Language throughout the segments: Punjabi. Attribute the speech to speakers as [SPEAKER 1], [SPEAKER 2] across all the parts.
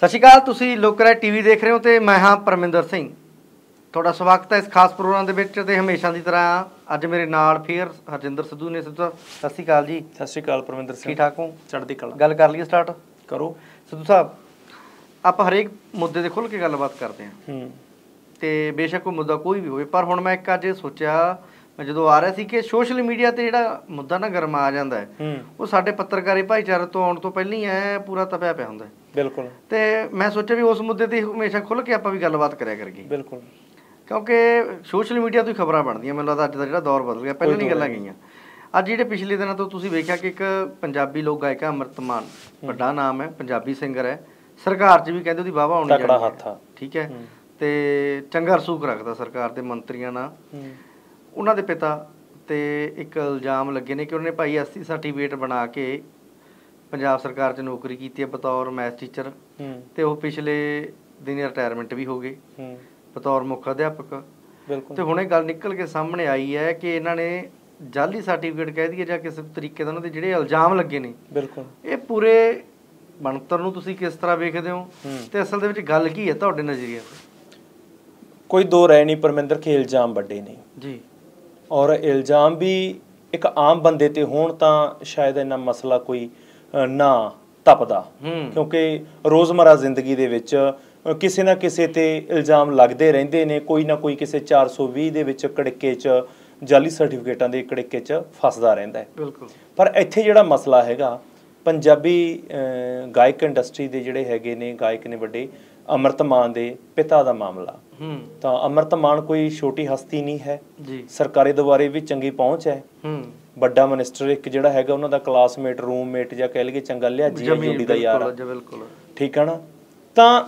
[SPEAKER 1] ਸਤਿ ਸ਼੍ਰੀ ਅਕਾਲ ਤੁਸੀਂ ਲੋਕਰਾ ਟੀਵੀ ਦੇਖ ਰਹੇ ਹੋ ਤੇ ਮੈਂ ਹਾਂ ਪਰਮਿੰਦਰ ਸਿੰਘ ਤੁਹਾਡਾ ਸਵਾਗਤ ਹੈ ਇਸ ਖਾਸ ਪ੍ਰੋਗਰਾਮ ਦੇ ਵਿੱਚ ਤੇ ਹਮੇਸ਼ਾ ਦੀ ਤਰ੍ਹਾਂ ਅੱਜ ਮੇਰੇ ਨਾਲ ਫੇਰ ਹਰਜਿੰਦਰ ਸਿੱਧੂ ਨੇ ਸਤਿ ਸ਼੍ਰੀ ਅਕਾਲ ਜੀ ਸਤਿ ਸ਼੍ਰੀ ਅਕਾਲ ਪਰਮਿੰਦਰ ਸਿੰਘ ਠੀਕ ਠਾਕ ਹੋ ਚੜ੍ਹਦੀ ਕਲਾ ਗੱਲ ਕਰ ਲਈਏ ਸਟਾਰਟ ਕਰੋ ਸਿੱਧੂ ਸਾਹਿਬ ਆਪਾਂ ਹਰੇਕ ਮੁੱਦੇ ਤੇ ਖੁੱਲ ਕੇ ਗੱਲਬਾਤ ਕਰਦੇ ਹਾਂ ਹੂੰ ਤੇ ਬੇਸ਼ੱਕ ਕੋਈ ਮੁੱਦਾ ਕੋਈ ਵੀ ਹੋਵੇ ਪਰ ਹੁਣ ਮੈਂ ਇੱਕ ਅੱਜ ਸੋਚਿਆ ਮੈਂ ਜਦੋਂ ਆ ਰਿਹਾ ਸੀ ਕਿ ਸੋਸ਼ਲ ਮੀਡੀਆ ਤੇ ਜਿਹੜਾ ਮੁੱਦਾ ਨਾ ਗਰਮਾ ਆ ਜਾਂਦਾ ਹੈ ਉਹ ਸਾਡੇ ਪੱਤਰਕਾਰੀ ਭਾਈਚਾਰੇ ਤੋਂ ਆਉਣ ਤੋਂ ਪਹਿਲਾਂ ਹੀ ਐ ਪੂਰਾ ਤਪਿਆ ਪਿਆ ਹੁੰਦਾ ਹੈ ਬਿਲਕੁਲ ਤੇ ਮੈਂ ਸੋਚਿਆ ਵੀ ਉਸ ਮੁੱਦੇ ਤੇ ਹਮੇਸ਼ਾ ਖੁੱਲ ਕੇ ਆਪਾਂ ਵੀ ਗੱਲਬਾਤ ਕਰਿਆ ਕਰੀਏ ਬਿਲਕੁਲ ਕਿਉਂਕਿ ਸੋਸ਼ਲ ਮੀਡੀਆ ਤੋਂ ਹੀ ਖਬਰਾਂ ਬਣਦੀਆਂ ਮੈਨੂੰ ਲੱਗਦਾ ਅੱਜ ਦਾ ਜਿਹੜਾ ਦੌਰ ਬਦਲ ਗਿਆ ਪਹਿਲਾਂ ਨਹੀਂ ਗੱਲਾਂ ਗਈਆਂ ਅੱਜ ਜਿਹੜੇ ਪਿਛਲੇ ਦਿਨਾਂ ਤੋਂ ਤੁਸੀਂ ਵੇਖਿਆ ਕਿ ਇੱਕ ਪੰਜਾਬੀ ਲੋਕ ਗਾਇਕਾ ਅਮਰਤਮਾਨ ਵੱਡਾ ਨਾਮ ਹੈ ਪੰਜਾਬੀ ਸਿੰਗਰ ਹੈ ਸਰਕਾਰ 'ਚ ਵੀ ਕਹਿੰਦੇ ਉਹਦੀ ਵਾਵਾ ਹੋਣੀ ਚਾਹੀਦੀ ਹੈ ਤਕੜਾ ਹੱਥਾ ਠੀਕ ਹੈ ਤੇ ਚੰਗਾ ਰਸੂਖ ਰੱਖਦਾ ਸਰਕਾਰ ਦੇ ਮੰਤਰੀਆਂ ਨਾਲ ਉਹਨਾਂ ਦੇ ਪਿਤਾ ਤੇ ਇੱਕ ਇਲਜ਼ਾਮ ਲੱਗੇ ਨੇ ਕਿ ਉਹਨੇ ਭਾਈ ਐਸਸੀ ਸਰਟੀਫਿਕੇਟ ਬਣਾ ਕੇ ਪੰਜਾਬ ਸਰਕਾਰ 'ਚ ਨੌਕਰੀ ਕੀਤੀ ਹੈ ਬਤੌਰ ਮੈਥ ਟੀਚਰ ਤੇ ਉਹ ਪਿਛਲੇ ਦਿਨ ਰਿਟਾਇਰਮੈਂਟ ਵੀ ਹੋ ਗਏ ਬਤੌਰ ਮੁੱਖ ਅਧਿਆਪਕ ਤੇ ਹੁਣ ਇਹ ਗੱਲ ਨਿਕਲ ਕੇ ਸਾਹਮਣੇ ਆਈ ਹੈ ਕਿ ਇਹਨਾਂ ਨੇ ਜਾਲੀ ਸਰਟੀਫਿਕੇਟ ਕਹਿ ਦਈਏ ਜਾਂ ਕਿਸੇ ਤਰੀਕੇ ਦਾ ਉਹਨਾਂ ਦੇ ਜਿਹੜੇ ਇਲਜ਼ਾਮ ਲੱਗੇ ਨੇ ਬਿਲਕੁਲ ਇਹ ਪੂਰੇ ਬਣਤਰ ਨੂੰ ਤੁਸੀਂ ਕਿਸ ਤਰ੍ਹਾਂ ਵੇਖਦੇ ਹੋ ਤੇ ਅਸਲ ਦੇ ਵਿੱਚ ਗੱਲ ਕੀ ਹੈ ਤੁਹਾਡੇ ਨਜ਼ਰੀਏ
[SPEAKER 2] ਕੋਈ ਦੋ ਰਾਏ ਨਹੀਂ ਪਰਮਿੰਦਰ ਕਿ ਇਲਜ਼ਾਮ ਵੱਡੇ ਨਹੀਂ ਜੀ ਔਰ ਇਲਜ਼ਾਮ ਵੀ ਇੱਕ ਆਮ ਬੰਦੇ ਤੇ ਹੋਣ ਤਾਂ ਸ਼ਾਇਦ ਇਹਨਾਂ ਮਸਲਾ ਕੋਈ ਨਾ ਤਪਦਾ ਕਿਉਂਕਿ ਰੋਜ਼ਮਰਾ ਜ਼ਿੰਦਗੀ ਦੇ ਵਿੱਚ ਕਿਸੇ ਨਾ ਕਿਸੇ ਤੇ ਇਲਜ਼ਾਮ ਲੱਗਦੇ ਰਹਿੰਦੇ ਨੇ ਕੋਈ ਨਾ ਕੋਈ ਕਿਸੇ 420 ਦੇ ਵਿੱਚ ਕੜਕੇ 'ਚ ਜਾਲੀ ਸਰਟੀਫਿਕੇਟਾਂ ਦੇ ਕੜਕੇ 'ਚ ਫਸਦਾ ਰਹਿੰਦਾ ਹੈ ਬਿਲਕੁਲ ਪਰ ਇੱਥੇ ਜਿਹੜਾ ਮਸਲਾ ਹੈਗਾ ਪੰਜਾਬੀ ਗਾਇਕ ਇੰਡਸਟਰੀ ਦੇ ਜਿਹੜੇ ਹੈਗੇ ਨੇ ਗਾਇਕ ਨੇ ਵੱਡੇ ਅਮਰਤਮਾਨ ਦੇ ਪਿਤਾ ਦਾ ਮਾਮਲਾ ਤਾਂ ਅਮਰਤਮਾਨ ਕੋਈ ਛੋਟੀ ਹਸਤੀ ਨਹੀਂ ਹੈ ਜੀ ਸਰਕਾਰੀ ਦੁਆਰੇ ਵੀ ਚੰਗੀ ਪਹੁੰਚ ਹੈ ਵੱਡਾ ਮਿਨਿਸਟਰ ਇੱਕ ਜਿਹੜਾ ਹੈਗਾ ਉਹਨਾਂ ਦਾ ਕਲਾਸਮੇਟ ਰੂਮਮੇਟ ਜਾਂ ਕਹਿ ਲਈਏ ਚੰਗਾ ਲਿਆ ਜੀ ਜੋੜੀ ਦਾ ਯਾਰ ਬਿਲਕੁਲ ਠੀਕ ਹੈ ਨਾ ਤਾਂ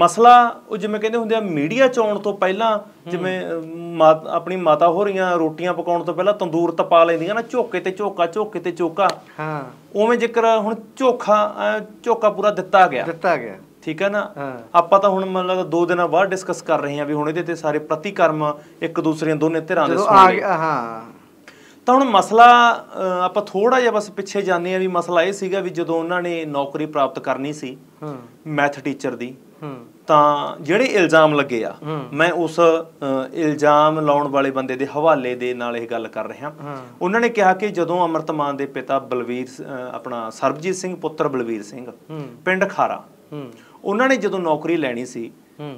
[SPEAKER 2] ਮਸਲਾ ਉਹ ਜਿਵੇਂ ਕਹਿੰਦੇ ਹੁੰਦੇ ਆ ਮੀਡੀਆ ਚ ਆਉਣ ਤੋਂ ਪਹਿਲਾਂ ਜਿਵੇਂ ਆਪਣੀ ਮਾਤਾ ਹੋ ਰਹੀਆਂ ਰੋਟੀਆਂ ਪਕਾਉਣ ਤੋਂ ਪਹਿਲਾਂ ਤੰਦੂਰ ਤਪਾ ਲੈਂਦੀਆਂ ਨਾ ਝੋਕੇ ਤੇ ਝੋਕਾ ਝੋਕੇ ਤੇ ਝੋਕਾ ਹਾਂ ਉਵੇਂ ਜੇਕਰ ਹੁਣ ਝੋਖਾ ਝੋਕਾ ਪੂਰਾ ਦਿੱਤਾ ਗਿਆ ਦਿੱਤਾ ਗਿਆ ਠੀਕ ਹੈ ਨਾ ਆਪਾਂ ਤਾਂ ਹੁਣ ਮਨ ਲਾ ਦੋ ਦਿਨਾਂ ਬਾਅਦ ਡਿਸਕਸ ਕਰ ਰਹੇ ਹਾਂ ਵੀ ਹੁਣ ਇਹਦੇ ਤੇ ਸਾਰੇ ਪ੍ਰਤੀਕਰਮ ਇੱਕ ਦੂਸਰੇ ਦੋਨੇ ਧਿਰਾਂ ਦੇ ਸੁਣ ਹਾਂ ਤਾਂ ਹੁਣ ਮਸਲਾ ਆਪਾਂ ਥੋੜਾ ਜਿਹਾ ਬਸ ਪਿੱਛੇ ਜਾਂਦੇ ਆ ਵੀ ਮਸਲਾ ਇਹ ਸੀਗਾ ਵੀ ਜਦੋਂ ਉਹਨਾਂ ਨੇ ਨੌਕਰੀ ਪ੍ਰਾਪਤ ਕਰਨੀ ਸੀ ਮੈਥ ਟੀਚਰ ਦੀ ਤਾਂ ਜਿਹੜੇ ਇਲਜ਼ਾਮ ਲੱਗੇ ਆ ਮੈਂ ਉਸ ਇਲਜ਼ਾਮ ਲਾਉਣ ਵਾਲੇ ਬੰਦੇ ਦੇ ਹਵਾਲੇ ਦੇ ਨਾਲ ਇਹ ਗੱਲ ਕਰ ਰਿਹਾ ਉਹਨਾਂ ਨੇ ਕਿਹਾ ਕਿ ਜਦੋਂ ਅਮਰਤਮਾਨ ਦੇ ਪਿਤਾ ਬਲਵੀਰ ਆਪਣਾ ਸਰਬਜੀਤ ਸਿੰਘ ਪੁੱਤਰ ਬਲਵੀਰ ਸਿੰਘ ਪਿੰਡ ਖਾਰਾ ਉਹਨਾਂ ਨੇ ਜਦੋਂ ਨੌਕਰੀ ਲੈਣੀ ਸੀ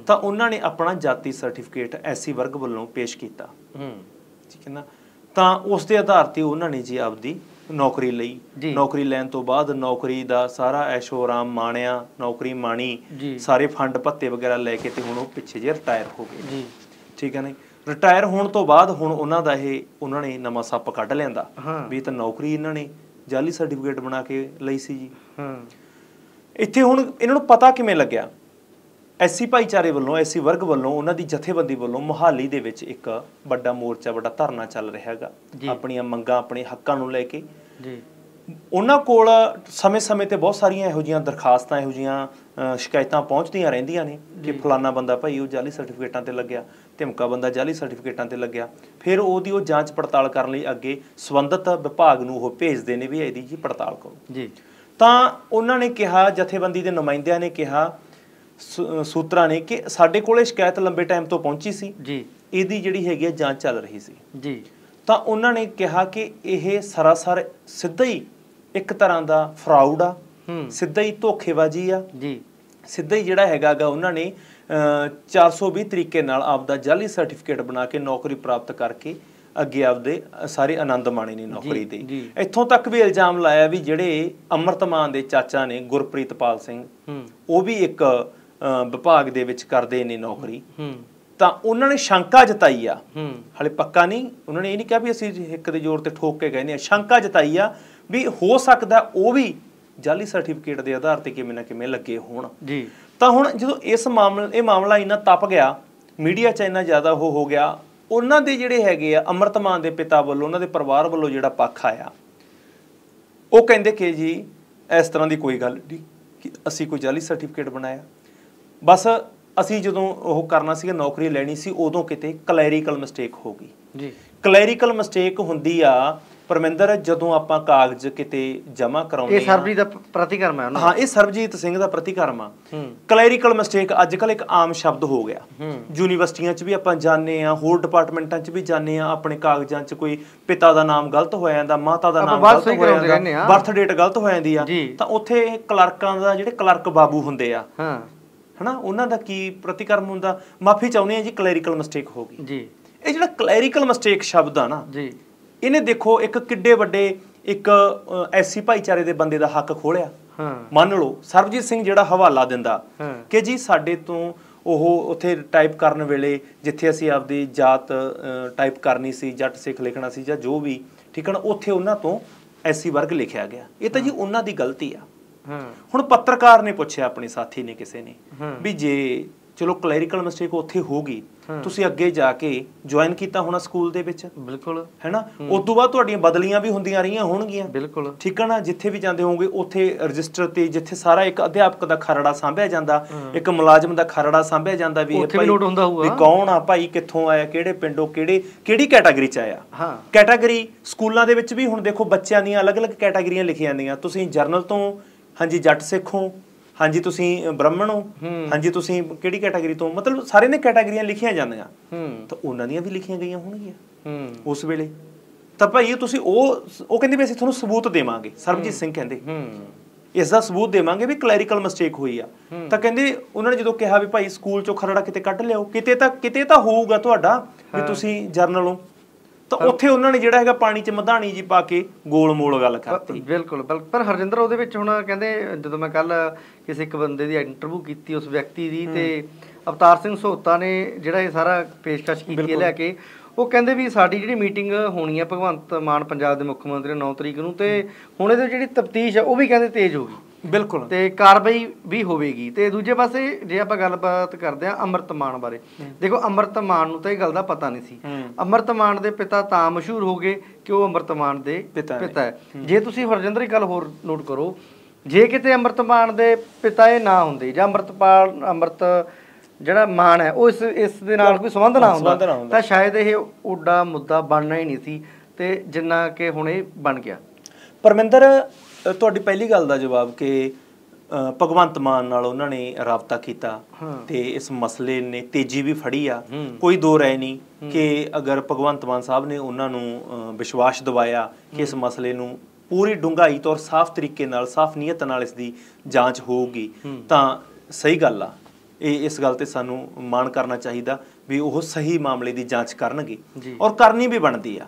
[SPEAKER 2] ਤਾਂ ਉਹਨਾਂ ਨੇ ਆਪਣਾ ਜਾਤੀ ਸਰਟੀਫਿਕੇਟ ਐਸਸੀ ਵਰਗ ਵੱਲੋਂ ਪੇਸ਼ ਕੀਤਾ
[SPEAKER 3] ਠੀਕ ਹੈ ਨਾ
[SPEAKER 2] ਤਾਂ ਉਸ ਦੇ ਆਧਾਰ ਤੇ ਉਹਨਾਂ ਨੇ ਜੀ ਆਪਦੀ ਨੌਕਰੀ ਲਈ ਨੌਕਰੀ ਲੈਣ ਤੋਂ ਬਾਅਦ ਨੌਕਰੀ ਦਾ ਸਾਰਾ ਐਸ਼ੋ-ਆਰਾਮ ਮਾਣਿਆ ਨੌਕਰੀ ਮਾਣੀ ਸਾਰੇ ਫੰਡ ਭੱਤੇ ਵਗੈਰਾ ਲੈ ਕੇ ਤੇ ਹੁਣ ਉਹ ਪਿੱਛੇ ਜੇ ਰਿਟਾਇਰ ਹੋ ਗਏ ਜੀ ਠੀਕ ਹੈ ਨਾ ਰਿਟਾਇਰ ਹੋਣ ਤੋਂ ਬਾਅਦ ਹੁਣ ਉਹਨਾਂ ਦਾ ਇਹ ਉਹਨਾਂ ਨੇ ਨਵਾਂ ਸੱਪ ਕੱਢ ਲਿਆਂਦਾ ਵੀ ਤਾਂ ਨੌਕਰੀ ਇਹਨਾਂ ਨੇ ਜਾਲੀ ਸਰਟੀਫਿਕੇਟ ਬਣਾ ਕੇ ਲਈ ਸੀ ਜੀ ਹਾਂ ਇੱਥੇ ਹੁਣ ਇਹਨਾਂ ਨੂੰ ਪਤਾ ਕਿਵੇਂ ਲੱਗਿਆ ਐਸਸੀ ਭਾਈਚਾਰੇ ਵੱਲੋਂ ਐਸਸੀ ਵਰਗ ਵੱਲੋਂ ਉਹਨਾਂ ਦੀ ਜਥੇਬੰਦੀ ਵੱਲੋਂ ਮੁਹਾਲੀ ਦੇ ਵਿੱਚ ਇੱਕ ਵੱਡਾ ਮੋਰਚਾ ਵੱਡਾ ਧਰਨਾ ਚੱਲ ਰਿਹਾ ਹੈਗਾ ਆਪਣੀਆਂ ਮੰਗਾਂ ਆਪਣੇ ਹੱਕਾਂ ਨੂੰ ਲੈ ਕੇ ਜੀ ਉਹਨਾਂ ਕੋਲ ਸਮੇਂ-ਸਮੇਂ ਤੇ ਬਹੁਤ ਸਾਰੀਆਂ ਇਹੋ ਜੀਆਂ ਦਰਖਾਸਤਾਂ ਇਹੋ ਜੀਆਂ ਸ਼ਿਕਾਇਤਾਂ ਪਹੁੰਚਦੀਆਂ ਰਹਿੰਦੀਆਂ ਨੇ ਕਿ ਫਲਾਨਾ ਬੰਦਾ ਭਾਈ ਉਹ ਜਾਲੀ ਸਰਟੀਫਿਕੇਟਾਂ ਤੇ ਲੱਗਿਆ ਧਮਕਾ ਬੰਦਾ ਜਾਲੀ ਸਰਟੀਫਿਕੇਟਾਂ ਤੇ ਲੱਗਿਆ ਫਿਰ ਉਹਦੀ ਉਹ ਜਾਂਚ ਪੜਤਾਲ ਕਰਨ ਲਈ ਅੱਗੇ ਸਬੰਧਤ ਵਿਭਾਗ ਨੂੰ ਉਹ ਭੇਜਦੇ ਨੇ ਵੀ ਇਹਦੀ ਜੀ ਪੜਤਾਲ ਕਰੋ ਜੀ ਤਾਂ ਉਹਨਾਂ ਨੇ ਕਿਹਾ ਜਥੇਬੰਦੀ ਦੇ ਨੁਮਾਇੰਦਿਆਂ ਨੇ ਕਿਹਾ ਸੂਤਰਾਂ ਨੇ ਕਿ ਸਾਡੇ ਕੋਲੇ ਸ਼ਿਕਾਇਤ ਲੰਬੇ ਟਾਈਮ ਤੋਂ ਪਹੁੰਚੀ ਸੀ ਜੀ ਇਹਦੀ ਜਿਹੜੀ ਹੈਗੀ ਹੈ ਜਾਂਚ ਚੱਲ ਰਹੀ ਸੀ ਜੀ ਤਾਂ ਉਹਨਾਂ ਨੇ ਕਿਹਾ ਕਿ ਇਹ ਸਰਾਸਰ ਸਿੱਧਾ ਹੀ ਇੱਕ ਤਰ੍ਹਾਂ ਦਾ ਫਰਾਡ ਆ ਸਿੱਧਾ ਹੀ ਧੋਖੇਬਾਜ਼ੀ ਆ ਜੀ ਸਿੱਧਾ ਹੀ ਜਿਹੜਾ ਹੈਗਾਗਾ ਉਹਨਾਂ ਨੇ 420 ਤਰੀਕੇ ਨਾਲ ਆਪ ਦਾ ਜਾਲੀ ਸਰਟੀਫਿਕੇਟ ਬਣਾ ਕੇ ਨੌਕਰੀ ਪ੍ਰਾਪਤ ਕਰਕੇ ਅੱਗੇ ਆਪਦੇ ਸਾਰੇ ਆਨੰਦ ਮਾਣੇ ਨੇ ਨੌਕਰੀ ਦੇ ਇੱਥੋਂ ਤੱਕ ਵੀ ਇਲਜ਼ਾਮ ਲਾਇਆ ਵੀ ਜਿਹੜੇ ਅਮਰਤਮਾਨ ਦੇ ਚਾਚਾ ਨੇ ਗੁਰਪ੍ਰੀਤਪਾਲ ਸਿੰਘ ਉਹ ਵੀ ਇੱਕ ਵਿਭਾਗ ਦੇ ਵਿੱਚ ਕਰਦੇ ਨੇ ਨੌਕਰੀ ਤਾਂ ਉਹਨਾਂ ਨੇ ਸ਼ੰਕਾ ਜਤਾਈ ਆ ਹਲੇ ਪੱਕਾ ਨਹੀਂ ਉਹਨਾਂ ਨੇ ਇਹ ਨਹੀਂ ਕਿਹਾ ਵੀ ਅਸੀਂ ਇੱਕ ਦੇ ਜ਼ੋਰ ਤੇ ਠੋਕ ਕੇ ਕਹਿੰਦੇ ਆ ਸ਼ੰਕਾ ਜਤਾਈ ਆ ਵੀ ਹੋ ਸਕਦਾ ਉਹ ਵੀ ਜਾਲੀ ਸਰਟੀਫਿਕੇਟ ਦੇ ਆਧਾਰ ਤੇ ਕਿਵੇਂ ਨਾ ਕਿਵੇਂ ਲੱਗੇ ਹੋਣ ਜੀ ਤਾਂ ਹੁਣ ਜਦੋਂ ਇਸ ਮਾਮਲੇ ਇਹ ਮਾਮਲਾ ਇੰਨਾ ਤਪ ਗਿਆ ਮੀਡੀਆ ਚ ਇੰਨਾ ਜ਼ਿਆਦਾ ਉਹ ਹੋ ਗਿਆ ਉਹਨਾਂ ਦੇ ਜਿਹੜੇ ਹੈਗੇ ਆ ਅਮਰਤਮਾਨ ਦੇ ਪਿਤਾ ਵੱਲੋਂ ਉਹਨਾਂ ਦੇ ਪਰਿਵਾਰ ਵੱਲੋਂ ਜਿਹੜਾ ਪੱਖ ਆਇਆ ਉਹ ਕਹਿੰਦੇ ਕਿ ਜੀ ਇਸ ਤਰ੍ਹਾਂ ਦੀ ਕੋਈ ਗੱਲ ਨਹੀਂ ਕਿ ਅਸੀਂ ਕੋਈ ਜਾਲੀ ਸਰਟੀਫਿਕੇਟ ਬਣਾਇਆ ਬਸ ਅਸੀਂ ਜਦੋਂ ਉਹ ਕਰਨਾ ਸੀਗਾ ਨੌਕਰੀ ਲੈਣੀ ਸੀ ਉਦੋਂ ਕਿਤੇ ਕਲੈਰੀਕਲ ਮਿਸਟੇਕ ਹੋ ਗਈ ਜੀ ਕਲੈਰੀਕਲ ਮਿਸਟੇਕ ਹੁੰਦੀ ਆ ਪਰਮਿੰਦਰ ਜਦੋਂ ਆਪਾਂ ਕਾਗਜ਼ ਕਿਤੇ ਜਮ੍ਹਾਂ ਕਰਾਉਂਦੇ ਆ ਇਹ ਸਰਬਜੀਤ ਦਾ ਪ੍ਰਤੀਕਰਮ ਹੈ ਉਹਨਾਂ ਹਾਂ ਇਹ ਸਰਬਜੀਤ ਸਿੰਘ ਦਾ ਪ੍ਰਤੀਕਰਮ ਆ ਕਲੈਰੀਕਲ ਮਿਸਟੇਕ ਅੱਜ ਕੱਲ ਇੱਕ ਆਮ ਸ਼ਬਦ ਹੋ ਗਿਆ ਯੂਨੀਵਰਸਿਟੀਆਂ 'ਚ ਵੀ ਆਪਾਂ ਜਾਣਦੇ ਆ ਹੋਰ ਡਿਪਾਰਟਮੈਂਟਾਂ 'ਚ ਵੀ ਜਾਣਦੇ ਆ ਆਪਣੇ ਕਾਗਜ਼ਾਂ 'ਚ ਕੋਈ ਪਿਤਾ ਦਾ ਨਾਮ ਗਲਤ ਹੋ ਜਾਂਦਾ ਮਾਤਾ ਦਾ ਨਾਮ ਗਲਤ ਹੋ ਜਾਂਦਾ ਬਰਥ ਡੇਟ ਗਲਤ ਹੋ ਜਾਂਦੀ ਆ ਤਾਂ ਉੱਥੇ ਕਲਰਕਾਂ ਦਾ ਜਿਹੜੇ ਕਲਰਕ ਬਾਬੂ ਹੁੰਦੇ ਆ ਹਨਾ ਉਹਨਾਂ ਦਾ ਕੀ ਪ੍ਰਤੀਕਰਮ ਹੁੰਦਾ ਮਾਫੀ ਚਾਹੁੰਦੇ ਆ ਜੀ ਕਲੈਰੀਕਲ ਮਿਸਟੇਕ ਹੋ ਗਈ ਜੀ ਇਹ ਜਿਹੜਾ ਕਲੈਰੀਕਲ ਮਿਸਟੇਕ ਸ਼ਬਦ ਆ ਨਾ ਜੀ ਇਹਨੇ ਦੇਖੋ ਇੱਕ ਕਿੱਡੇ ਵੱਡੇ ਇੱਕ ਐਸੀ ਭਾਈਚਾਰੇ ਦੇ ਬੰਦੇ ਦਾ ਹੱਕ ਖੋਲਿਆ ਹਾਂ ਮੰਨ ਲਓ ਸਰਬਜੀਤ ਸਿੰਘ ਜਿਹੜਾ ਹਵਾਲਾ ਦਿੰਦਾ ਕਿ ਜੀ ਸਾਡੇ ਤੋਂ ਉਹ ਉਥੇ ਟਾਈਪ ਕਰਨ ਵੇਲੇ ਜਿੱਥੇ ਅਸੀਂ ਆਪਦੀ ਜਾਤ ਟਾਈਪ ਕਰਨੀ ਸੀ ਜੱਟ ਸਿੱਖ ਲਿਖਣਾ ਸੀ ਜਾਂ ਜੋ ਵੀ ਠੀਕ ਹੈ ਨਾ ਉਥੇ ਉਹਨਾਂ ਤੋਂ ਐਸੀ ਵਰਗ ਲਿਖਿਆ ਗਿਆ ਇਹ ਤਾਂ ਜੀ ਉਹਨਾਂ ਦੀ ਗਲਤੀ ਆ ਹੁਣ ਪੱਤਰਕਾਰ ਨੇ ਪੁੱਛਿਆ ਆਪਣੇ ਸਾਥੀ ਨੇ ਕਿਸੇ ਨੇ ਵੀ ਜੇ ਚਲੋ ਕਲੈਰੀਕਲ ਮਿਸਟੇਕ ਉੱਥੇ ਹੋ ਗਈ ਤੁਸੀਂ ਅੱਗੇ ਜਾ ਕੇ ਜੁਆਇਨ ਕੀਤਾ ਹੋਣਾ ਸਕੂਲ ਦੇ ਵਿੱਚ ਬਿਲਕੁਲ ਹੈਨਾ ਉਸ ਤੋਂ ਬਾਅਦ ਤੁਹਾਡੀਆਂ ਬਦਲੀਆਂ ਵੀ ਹੁੰਦੀਆਂ ਰਹੀਆਂ ਹੋਣਗੀਆਂ ਬਿਲਕੁਲ ਠੀਕ ਹੈ ਨਾ ਜਿੱਥੇ ਵੀ ਜਾਂਦੇ ਹੋਵੋਗੇ ਉੱਥੇ ਰਜਿਸਟਰ ਤੇ ਜਿੱਥੇ ਸਾਰਾ ਇੱਕ ਅਧਿਆਪਕ ਦਾ ਖਰੜਾ ਸਾਂਭਿਆ ਜਾਂਦਾ ਇੱਕ ਮੁਲਾਜ਼ਮ ਦਾ ਖਰੜਾ ਸਾਂਭਿਆ ਜਾਂਦਾ ਵੀ ਇਹ ਭਾਈ ਵੀ ਕੌਣ ਆ ਭਾਈ ਕਿੱਥੋਂ ਆਇਆ ਕਿਹੜੇ ਪਿੰਡੋਂ ਕਿਹੜੇ ਕਿਹੜੀ ਕੈਟਾਗਰੀ ਚ ਆਇਆ ਹਾਂ ਕੈਟਾਗਰੀ ਸਕੂਲਾਂ ਦੇ ਵਿੱਚ ਵੀ ਹੁਣ ਦੇਖੋ ਬੱਚਿਆਂ ਦੀਆਂ ਅਲੱਗ-ਅਲੱਗ ਕੈਟਾਗਰੀਆਂ ਲਿਖੀਆਂ ਜਾਂਦੀਆਂ ਤੁਸੀਂ ਜਰਨਲ ਤੋਂ ਹਾਂਜੀ ਜੱਟ ਸਿੱਖ ਹੋ ਹਾਂਜੀ ਤੁਸੀਂ ਬ੍ਰਾਹਮਣ ਹੋ ਹਾਂਜੀ ਤੁਸੀਂ ਕਿਹੜੀ ਕੈਟਾਗਰੀ ਤੋਂ ਮਤਲਬ ਸਾਰੇ ਨੇ ਕੈਟਾਗਰੀਆਂ ਲਿਖੀਆਂ ਜਾਂਦੀਆਂ ਤਾਂ ਉਹਨਾਂ ਦੀਆਂ ਵੀ ਲਿਖੀਆਂ ਗਈਆਂ ਹੋਣਗੀਆਂ ਉਸ ਵੇਲੇ ਤਾਂ ਭਾਈ ਤੁਸੀਂ ਉਹ ਉਹ ਕਹਿੰਦੇ ਵੀ ਅਸੀਂ ਤੁਹਾਨੂੰ ਸਬੂਤ ਦੇਵਾਂਗੇ ਸਰਬਜੀਤ ਸਿੰਘ ਕਹਿੰਦੇ ਇਸ ਦਾ ਸਬੂਤ ਦੇਵਾਂਗੇ ਵੀ ਕਲੈਰੀਕਲ ਮਿਸਟੇਕ ਹੋਈ ਆ ਤਾਂ ਕਹਿੰਦੇ ਉਹਨਾਂ ਨੇ ਜਦੋਂ ਕਿਹਾ ਵੀ ਭਾਈ ਸਕੂਲ ਚੋਂ ਖਰੜਾ ਕਿਤੇ ਕੱਢ ਲਿਓ ਕਿਤੇ ਤਾਂ ਕਿਤੇ ਤਾਂ ਹੋਊਗਾ ਤੁਹਾਡਾ ਵੀ ਤੁਸੀਂ ਜਰਨਲ ਹੋ ਤਾਂ ਉੱਥੇ ਉਹਨਾਂ ਨੇ ਜਿਹੜਾ ਹੈਗਾ ਪਾਣੀ 'ਚ ਮਧਾਣੀ ਜੀ ਪਾ ਕੇ ਗੋਲ
[SPEAKER 1] ਮੋਲ ਗੱਲ ਕਰਤੀ ਬਿਲਕੁਲ ਪਰ ਹਰਜਿੰਦਰ ਉਹਦੇ ਵਿੱਚ ਹੁਣ ਕਹਿੰਦੇ ਜਦੋਂ ਮੈਂ ਕੱਲ ਕਿਸੇ ਇੱਕ ਬੰਦੇ ਦੀ ਇੰਟਰਵਿਊ ਕੀਤੀ ਉਸ ਵਿਅਕਤੀ ਦੀ ਤੇ ਅਵਤਾਰ ਸਿੰਘ ਸੋਹਤਾ ਨੇ ਜਿਹੜਾ ਇਹ ਸਾਰਾ ਪੇਸ਼ਕਸ਼ ਕੀਤੀ ਲੈ ਕੇ ਉਹ ਕਹਿੰਦੇ ਵੀ ਸਾਡੀ ਜਿਹੜੀ ਮੀਟਿੰਗ ਹੋਣੀ ਹੈ ਭਗਵੰਤ ਮਾਨ ਪੰਜਾਬ ਦੇ ਮੁੱਖ ਮੰਤਰੀ 9 ਤਰੀਕ ਨੂੰ ਤੇ ਹੁਣ ਇਹਦੇ ਜਿਹੜੀ ਤਫਤੀਸ਼ ਹੈ ਉਹ ਵੀ ਕਹਿੰਦੇ ਤੇਜ਼ ਹੋ ਗਈ ਬਿਲਕੁਲ ਤੇ ਕਾਰਵਾਈ ਵੀ ਹੋਵੇਗੀ ਤੇ ਦੂਜੇ ਪਾਸੇ ਜੇ ਆਪਾਂ ਗੱਲਬਾਤ ਕਰਦੇ ਆ ਅਮਰਤਮਾਨ ਬਾਰੇ ਦੇਖੋ ਅਮਰਤਮਾਨ ਨੂੰ ਤਾਂ ਇਹ ਗੱਲ ਦਾ ਪਤਾ ਨਹੀਂ ਸੀ ਅਮਰਤਮਾਨ ਦੇ ਪਿਤਾ ਤਾਂ ਮਸ਼ਹੂਰ ਹੋ ਗਏ ਕਿ ਉਹ ਅਮਰਤਮਾਨ ਦੇ ਪਿਤਾ ਹੈ ਜੇ ਤੁਸੀਂ ਹਰਜਿੰਦਰ ਗੱਲ ਹੋਰ ਨੋਟ ਕਰੋ ਜੇ ਕਿਤੇ ਅਮਰਤਮਾਨ ਦੇ ਪਿਤਾ ਇਹ ਨਾ ਹੁੰਦੇ ਜਾਂ ਅਮਰਤਪਾਲ ਅਮਰਤ ਜਿਹੜਾ ਮਾਨ ਹੈ ਉਹ ਇਸ ਇਸ ਦੇ ਨਾਲ ਕੋਈ ਸੰਬੰਧ ਨਾ ਹੁੰਦਾ ਤਾਂ ਸ਼ਾਇਦ ਇਹ ਓਡਾ ਮੁੱਦਾ ਬਣਨਾ ਹੀ ਨਹੀਂ ਸੀ ਤੇ ਜਿੰਨਾ ਕਿ ਹੁਣ ਇਹ ਬਣ ਗਿਆ
[SPEAKER 2] ਪਰਮਿੰਦਰ ਤੁਹਾਡੀ ਪਹਿਲੀ ਗੱਲ ਦਾ ਜਵਾਬ ਕਿ ਭਗਵੰਤ ਮਾਨ ਨਾਲ ਉਹਨਾਂ ਨੇ ਰਾਬਤਾ ਕੀਤਾ ਤੇ ਇਸ ਮਸਲੇ ਨੇ ਤੇਜ਼ੀ ਵੀ ਫੜੀ ਆ ਕੋਈ ਦੋ ਰਹਿ ਨਹੀਂ ਕਿ ਅਗਰ ਭਗਵੰਤ ਮਾਨ ਸਾਹਿਬ ਨੇ ਉਹਨਾਂ ਨੂੰ ਵਿਸ਼ਵਾਸ ਦਿਵਾਇਆ ਕਿ ਇਸ ਮਸਲੇ ਨੂੰ ਪੂਰੀ ਡੂੰਘਾਈ ਤੌਰ ਸਾਫ਼ ਤਰੀਕੇ ਨਾਲ ਸਾਫ਼ ਨੀਅਤ ਨਾਲ ਇਸ ਦੀ ਜਾਂਚ ਹੋਊਗੀ ਤਾਂ ਸਹੀ ਗੱਲ ਆ ਇਹ ਇਸ ਗੱਲ ਤੇ ਸਾਨੂੰ ਮਾਣ ਕਰਨਾ ਚਾਹੀਦਾ ਵੀ ਉਹ ਸਹੀ ਮਾਮਲੇ ਦੀ ਜਾਂਚ ਕਰਨਗੇ ਔਰ ਕਰਨੀ ਵੀ ਬਣਦੀ ਆ